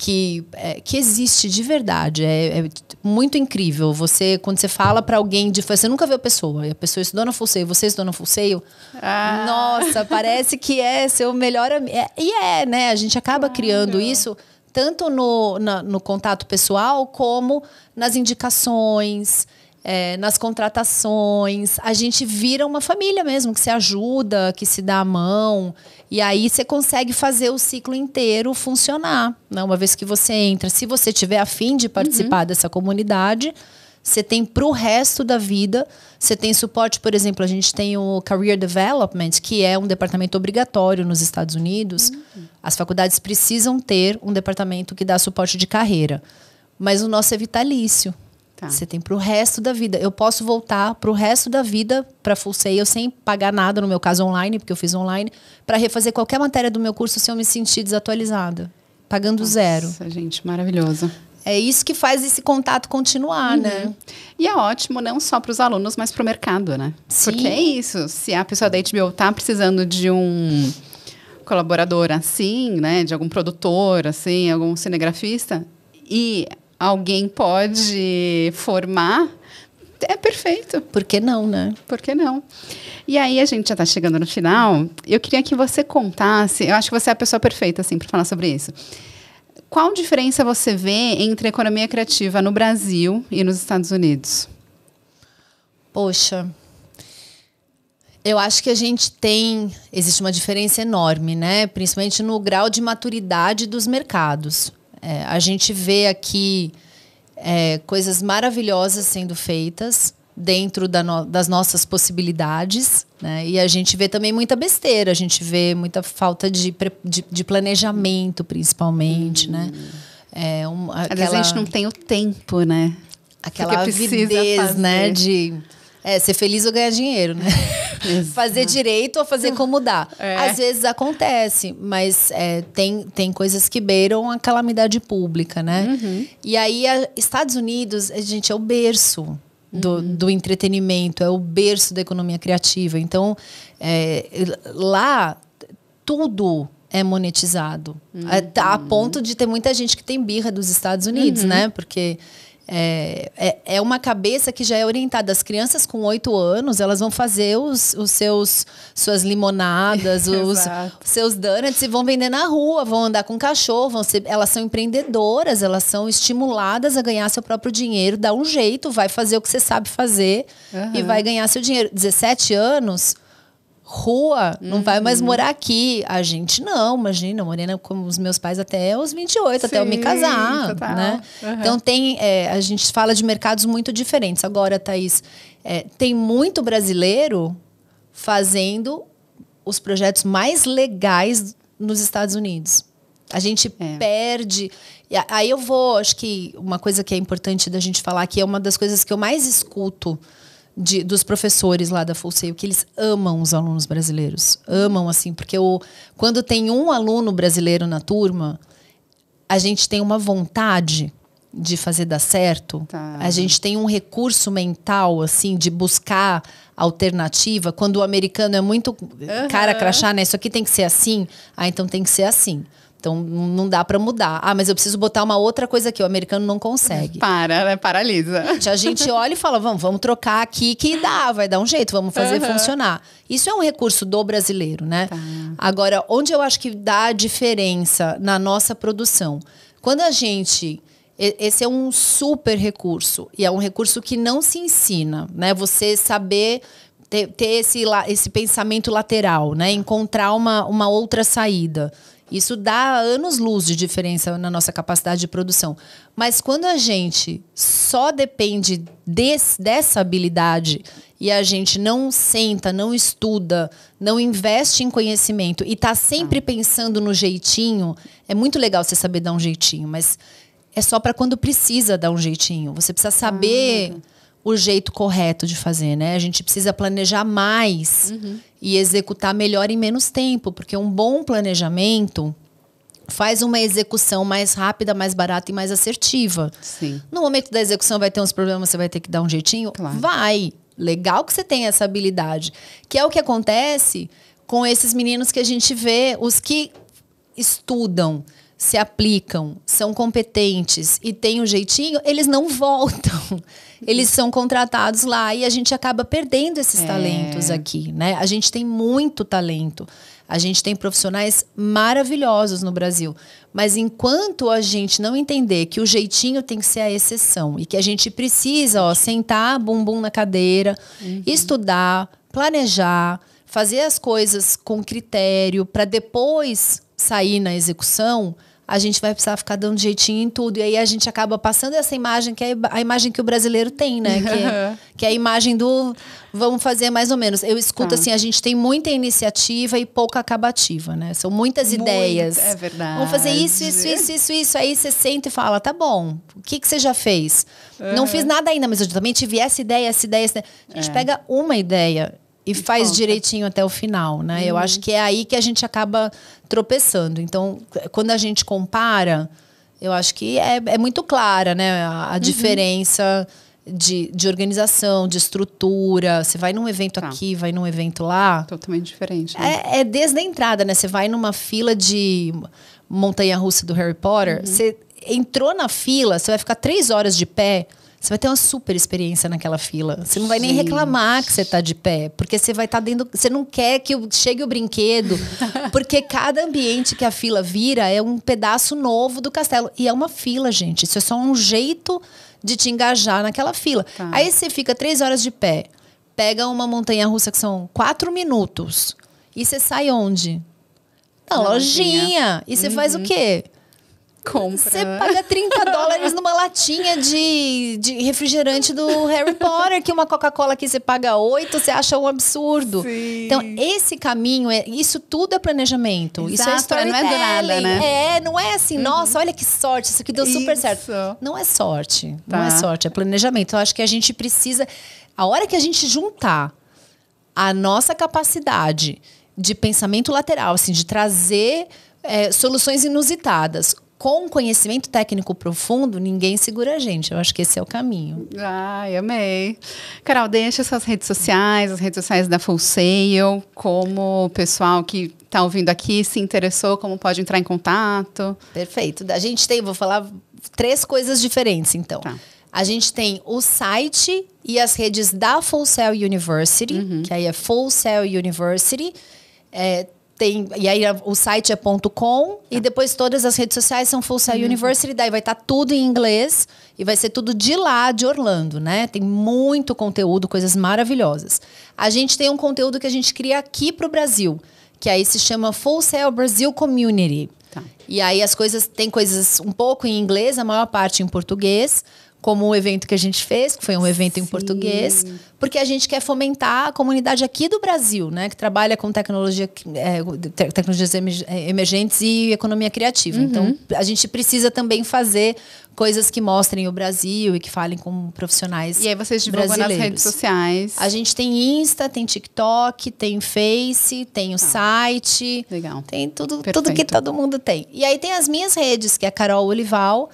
que, é, que existe de verdade. É, é, muito incrível. Você, quando você fala para alguém de você nunca vê a pessoa, e a pessoa estudou na Fulseio, você estudou na Fulseio, ah. nossa, parece que é seu melhor amigo. É, e é, né? A gente acaba claro. criando isso tanto no, na, no contato pessoal como nas indicações é, nas contratações. A gente vira uma família mesmo, que se ajuda, que se dá a mão. E aí você consegue fazer o ciclo inteiro funcionar. Né? Uma vez que você entra, se você tiver afim de participar uhum. dessa comunidade, você tem para o resto da vida. Você tem suporte, por exemplo, a gente tem o Career Development, que é um departamento obrigatório nos Estados Unidos. Uhum. As faculdades precisam ter um departamento que dá suporte de carreira. Mas o nosso é vitalício. Tá. Você tem para o resto da vida. Eu posso voltar para o resto da vida para Full Sail sem pagar nada, no meu caso online, porque eu fiz online, para refazer qualquer matéria do meu curso se eu me sentir desatualizada. Pagando Nossa, zero. Nossa, gente, maravilhoso. É isso que faz esse contato continuar, uhum. né? E é ótimo não só para os alunos, mas para o mercado, né? Sim. Porque é isso. Se a pessoa da HBO está precisando de um colaborador assim, né? De algum produtor, assim, algum cinegrafista, e alguém pode formar, é perfeito. Por que não, né? Por que não? E aí a gente já está chegando no final. Eu queria que você contasse. Eu acho que você é a pessoa perfeita assim para falar sobre isso. Qual diferença você vê entre a economia criativa no Brasil e nos Estados Unidos? Poxa, eu acho que a gente tem existe uma diferença enorme, né? Principalmente no grau de maturidade dos mercados. É, a gente vê aqui é, coisas maravilhosas sendo feitas dentro da no, das nossas possibilidades, né? E a gente vê também muita besteira, a gente vê muita falta de, de, de planejamento, principalmente, hum. né? É, um, aquela, Às vezes a gente não tem o tempo, né? Aquela avidez, né? De é, ser feliz ou ganhar dinheiro, né? fazer direito ou fazer como dá. É. Às vezes acontece, mas é, tem, tem coisas que beiram a calamidade pública, né? Uhum. E aí, a, Estados Unidos, a gente, é o berço. Do, uhum. do, entretenimento, é o berço da economia criativa. Então, é, lá, tudo é monetizado. Uhum. A, tá a, ponto de ter muita gente que tem birra dos Estados Unidos, uhum. né? Porque é, é, é, uma cabeça que já é orientada. As crianças com oito anos, elas vão fazer os, os seus suas limonadas, os, seus donuts e vão vender na rua, vão andar com cachorro, vão ser, elas são empreendedoras, elas são estimuladas a ganhar seu próprio dinheiro, dá um jeito, vai fazer o que você sabe fazer uhum. e vai ganhar seu dinheiro. 17 anos, rua, uhum. não vai mais uhum. morar aqui. A gente não, imagina, morena como os meus pais até os 28, Sim, até eu me casar, né? Uhum. Então tem, é, a gente fala de mercados muito diferentes. Agora, Thaís, é, tem muito brasileiro fazendo os projetos mais legais nos Estados Unidos. A gente é. perde. aí eu vou, acho que uma coisa que é importante da gente falar, que é uma das coisas que eu mais escuto de, dos professores lá da Fulseio, que eles amam os alunos brasileiros. Amam, assim, porque o, quando tem um aluno brasileiro na turma, a gente tem uma vontade de fazer dar certo. Tá. A gente tem um recurso mental, assim, de buscar alternativa. Quando o americano é muito uhum. cara crachá, né? Isso aqui tem que ser assim, ah, então tem que ser assim. Então não dá para mudar. Ah, mas eu preciso botar uma outra coisa que o americano não consegue. Para, né? Paralisa. Gente, a gente olha e fala, vamos, vamos trocar aqui que dá, vai dar um jeito, vamos fazer uhum. funcionar. Isso é um recurso do brasileiro, né? Tá. Agora, onde eu acho que dá a diferença na nossa produção? Quando a gente esse é um super recurso e é um recurso que não se ensina, né? Você saber ter, ter esse, esse pensamento lateral, né? Encontrar uma, uma outra saída. Isso dá anos-luz de diferença na nossa capacidade de produção. Mas quando a gente só depende desse, dessa habilidade e a gente não senta, não estuda, não investe em conhecimento e está sempre ah. pensando no jeitinho, é muito legal você saber dar um jeitinho, mas é só para quando precisa dar um jeitinho. Você precisa saber. Ah é o jeito correto de fazer, né? A gente precisa planejar mais uhum. e executar melhor em menos tempo, porque um bom planejamento faz uma execução mais rápida, mais barata e mais assertiva. Sim. No momento da execução vai ter uns problemas, você vai ter que dar um jeitinho? Claro. Vai. Legal que você tem essa habilidade, que é o que acontece com esses meninos que a gente vê, os que estudam, se aplicam, são competentes e têm um jeitinho, eles não voltam. Eles são contratados lá e a gente acaba perdendo esses é. talentos aqui, né? A gente tem muito talento. A gente tem profissionais maravilhosos no Brasil, mas enquanto a gente não entender que o jeitinho tem que ser a exceção e que a gente precisa, ó, sentar bumbum na cadeira, uhum. estudar, planejar, fazer as coisas com critério para depois sair na execução, a gente vai precisar ficar dando jeitinho em tudo. E aí a gente acaba passando essa imagem, que é a imagem que o brasileiro tem, né? Que, é, que é a imagem do vamos fazer mais ou menos. Eu escuto tá. assim, a gente tem muita iniciativa e pouca acabativa, né? São muitas Muito, ideias. É verdade. Vamos fazer isso, isso, isso, isso, isso. Aí você senta e fala, tá bom, o que, que você já fez? Não fiz nada ainda, mas eu também tive essa ideia, essa ideia, essa ideia. A gente é. pega uma ideia e faz conta. direitinho até o final, né? Uhum. Eu acho uhum. que é aí que a gente acaba tropeçando. Então, quando a gente compara, eu acho que é, é muito clara, né? A, a uhum. diferença de, de organização, de estrutura. Você vai num evento tá. aqui, vai num evento lá. Totalmente diferente. Né? É, é, desde a entrada, né? Você vai numa fila de montanha-russa do Harry Potter, uhum. você entrou na fila, você vai ficar três horas de pé você vai ter uma super experiência naquela fila. Você não vai Gente. nem reclamar que você está de pé, porque você vai estar tá dentro. Você não quer que chegue o brinquedo, porque cada ambiente que a fila vira é um pedaço novo do castelo. E é uma fila, gente. Isso é só um jeito de te engajar naquela fila. Tá. Aí você fica três horas de pé, pega uma montanha russa que são quatro minutos, e você sai onde? Na, Na lojinha. lojinha. E você uhum. faz o uhum. quê? compra. Você paga 30 dólares numa latinha de, de refrigerante do Harry Potter, que uma Coca-Cola aqui você paga 8, você acha um absurdo. Sim. Então, esse caminho, é, isso tudo é planejamento. Exato, isso é história é, Não é do nada, né? É, não é assim, uhum. nossa, olha que sorte, isso aqui deu super isso. certo. Não é sorte. Tá. Não é tá. sorte, é planejamento. Eu acho que a gente precisa. A hora que a gente juntar a nossa capacidade de pensamento lateral, assim, de trazer é, soluções inusitadas com conhecimento técnico profundo, ninguém segura a gente. Eu acho que esse é o caminho. Ai, amei. Carol, deixa suas redes sociais, as redes sociais da Full Sail, como o pessoal que está ouvindo aqui se interessou, como pode entrar em contato. Perfeito. A gente tem, vou falar três coisas diferentes, então. Tá. A gente tem o site e as redes da Full Sail University, uhum. que aí é Full Sail University. É, tem. E aí o site é .com e tá. depois todas as redes sociais são Full Sail uhum. University. Daí vai estar tá tudo em inglês e vai ser tudo de lá, de Orlando, né? Tem muito conteúdo, coisas maravilhosas. A gente tem um conteúdo que a gente cria aqui para o Brasil, que aí se chama Full Sail Brasil Community. Tá. E aí as coisas, tem coisas um pouco em inglês, a maior parte em português como o evento que a gente fez, que foi um evento Sim. em português, porque a gente quer fomentar a comunidade aqui do Brasil, né, que trabalha com tecnologia, é, tecnologias é, emergentes e economia criativa. Uhum. Então, a gente precisa também fazer coisas que mostrem o Brasil e que falem com profissionais. E aí vocês divulgam nas redes sociais. A gente tem Insta, tem TikTok, tem Face, tem o ah, site. Legal. Tem tudo, tudo que todo mundo tem. E aí tem as minhas redes, que é a Carol Olival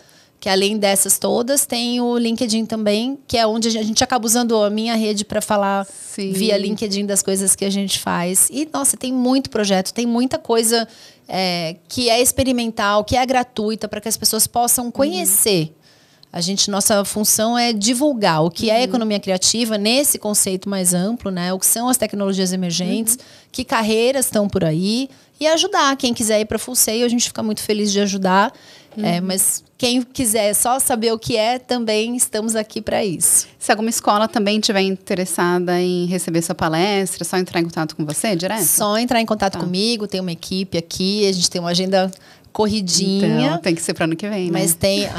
que além dessas todas, tem o LinkedIn também, que é onde a gente acaba usando a minha rede para falar Sim. via LinkedIn das coisas que a gente faz. E, nossa, tem muito projeto, tem muita coisa é, que é experimental, que é gratuita, para que as pessoas possam uhum. conhecer. Uhum. A gente, nossa função é divulgar o que é uhum. é economia criativa nesse conceito mais amplo, né? O que são as tecnologias emergentes, uhum. que carreiras estão por aí e ajudar quem quiser ir para Full Sail, a gente fica muito feliz de ajudar. Uhum. É, mas quem quiser só saber o que é, também estamos aqui para isso. Se alguma escola também estiver interessada em receber sua palestra, só entrar em contato com você direto? Só entrar em contato tá. comigo, tem uma equipe aqui, a gente tem uma agenda corridinha. Então, tem que ser para ano que vem, né? Mas tem. É,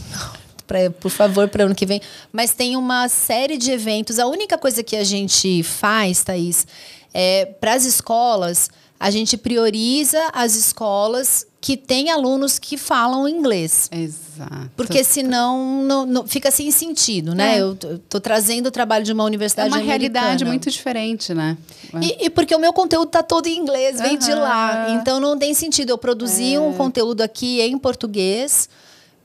pra, por favor, para ano que vem. Mas tem uma série de eventos. A única coisa que a gente faz, Thaís, é para as escolas, a gente prioriza as escolas que tem alunos que falam inglês. Exato. Porque senão não, não fica sem sentido, né? É. Eu estou trazendo o trabalho de uma é universidade É uma americana. realidade muito diferente, né? E, e, porque o meu conteúdo está todo em inglês, vem de lá. Então não tem sentido eu produzir é. um conteúdo aqui em português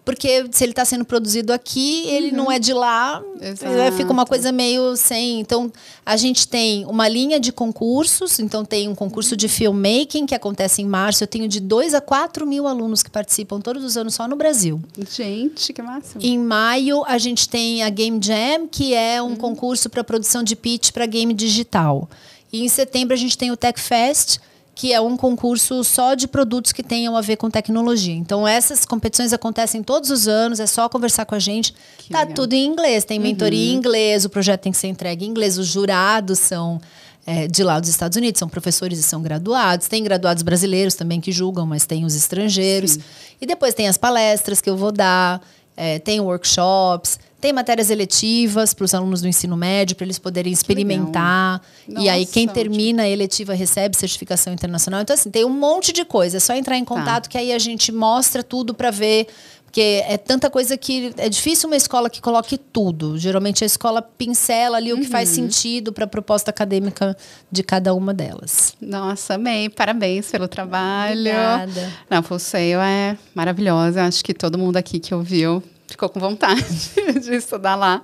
porque se ele está sendo produzido aqui, ele uhum. não é de lá, eh, Exato. fica uma coisa meio sem. Então, a gente tem uma linha de concursos, então tem um concurso de uhum. filmmaking que acontece em março. Eu tenho de 2 a 4 mil alunos que participam todos os anos só no Brasil. Gente, que máximo. Em maio, a gente tem a Game Jam, que é um uhum. concurso para produção de pitch para game digital. E em setembro, a gente tem o Tech Fest que é um concurso só de produtos que tenham a ver com tecnologia. Então, essas competições acontecem todos os anos, é só conversar com a gente. Que tá legal. tudo em inglês, tem uhum. mentoria uhum. em inglês, o projeto tem que ser entregue em inglês, os jurados são é, de lá dos Estados Unidos, são professores e são graduados. Tem graduados brasileiros também que julgam, mas tem os estrangeiros. Sim. E depois tem as palestras que eu vou dar, é, tem workshops. Tem matérias eletivas para os alunos do ensino médio, para eles poderem experimentar. Nossa, e aí, quem termina a eletiva recebe certificação internacional. Então, assim, tem um monte de coisa. É só entrar em tá. contato tá. que aí a gente mostra tudo para ver. Porque é tanta coisa que é difícil uma escola que coloque tudo. Geralmente a escola pincela ali uhum. o que faz uhum. sentido para a proposta acadêmica de cada uma delas. Nossa, amei. Parabéns pelo trabalho. Obrigada. Não, Pulseio é maravilhosa. Acho que todo mundo aqui que ouviu ficou com vontade de estudar lá.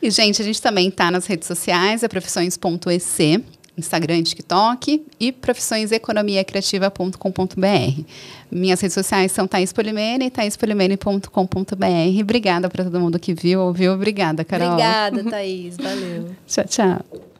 E, gente, a gente também está nas redes sociais, é profissões.ec. Instagram, TikTok e profissõeseconomiacriativa.com.br. Minhas redes sociais são Thaís Polimene e thaispolimene.com.br. Obrigada para todo mundo que viu, ouviu. Obrigada, Carol. Obrigada, Thaís. Valeu. tchau, tchau.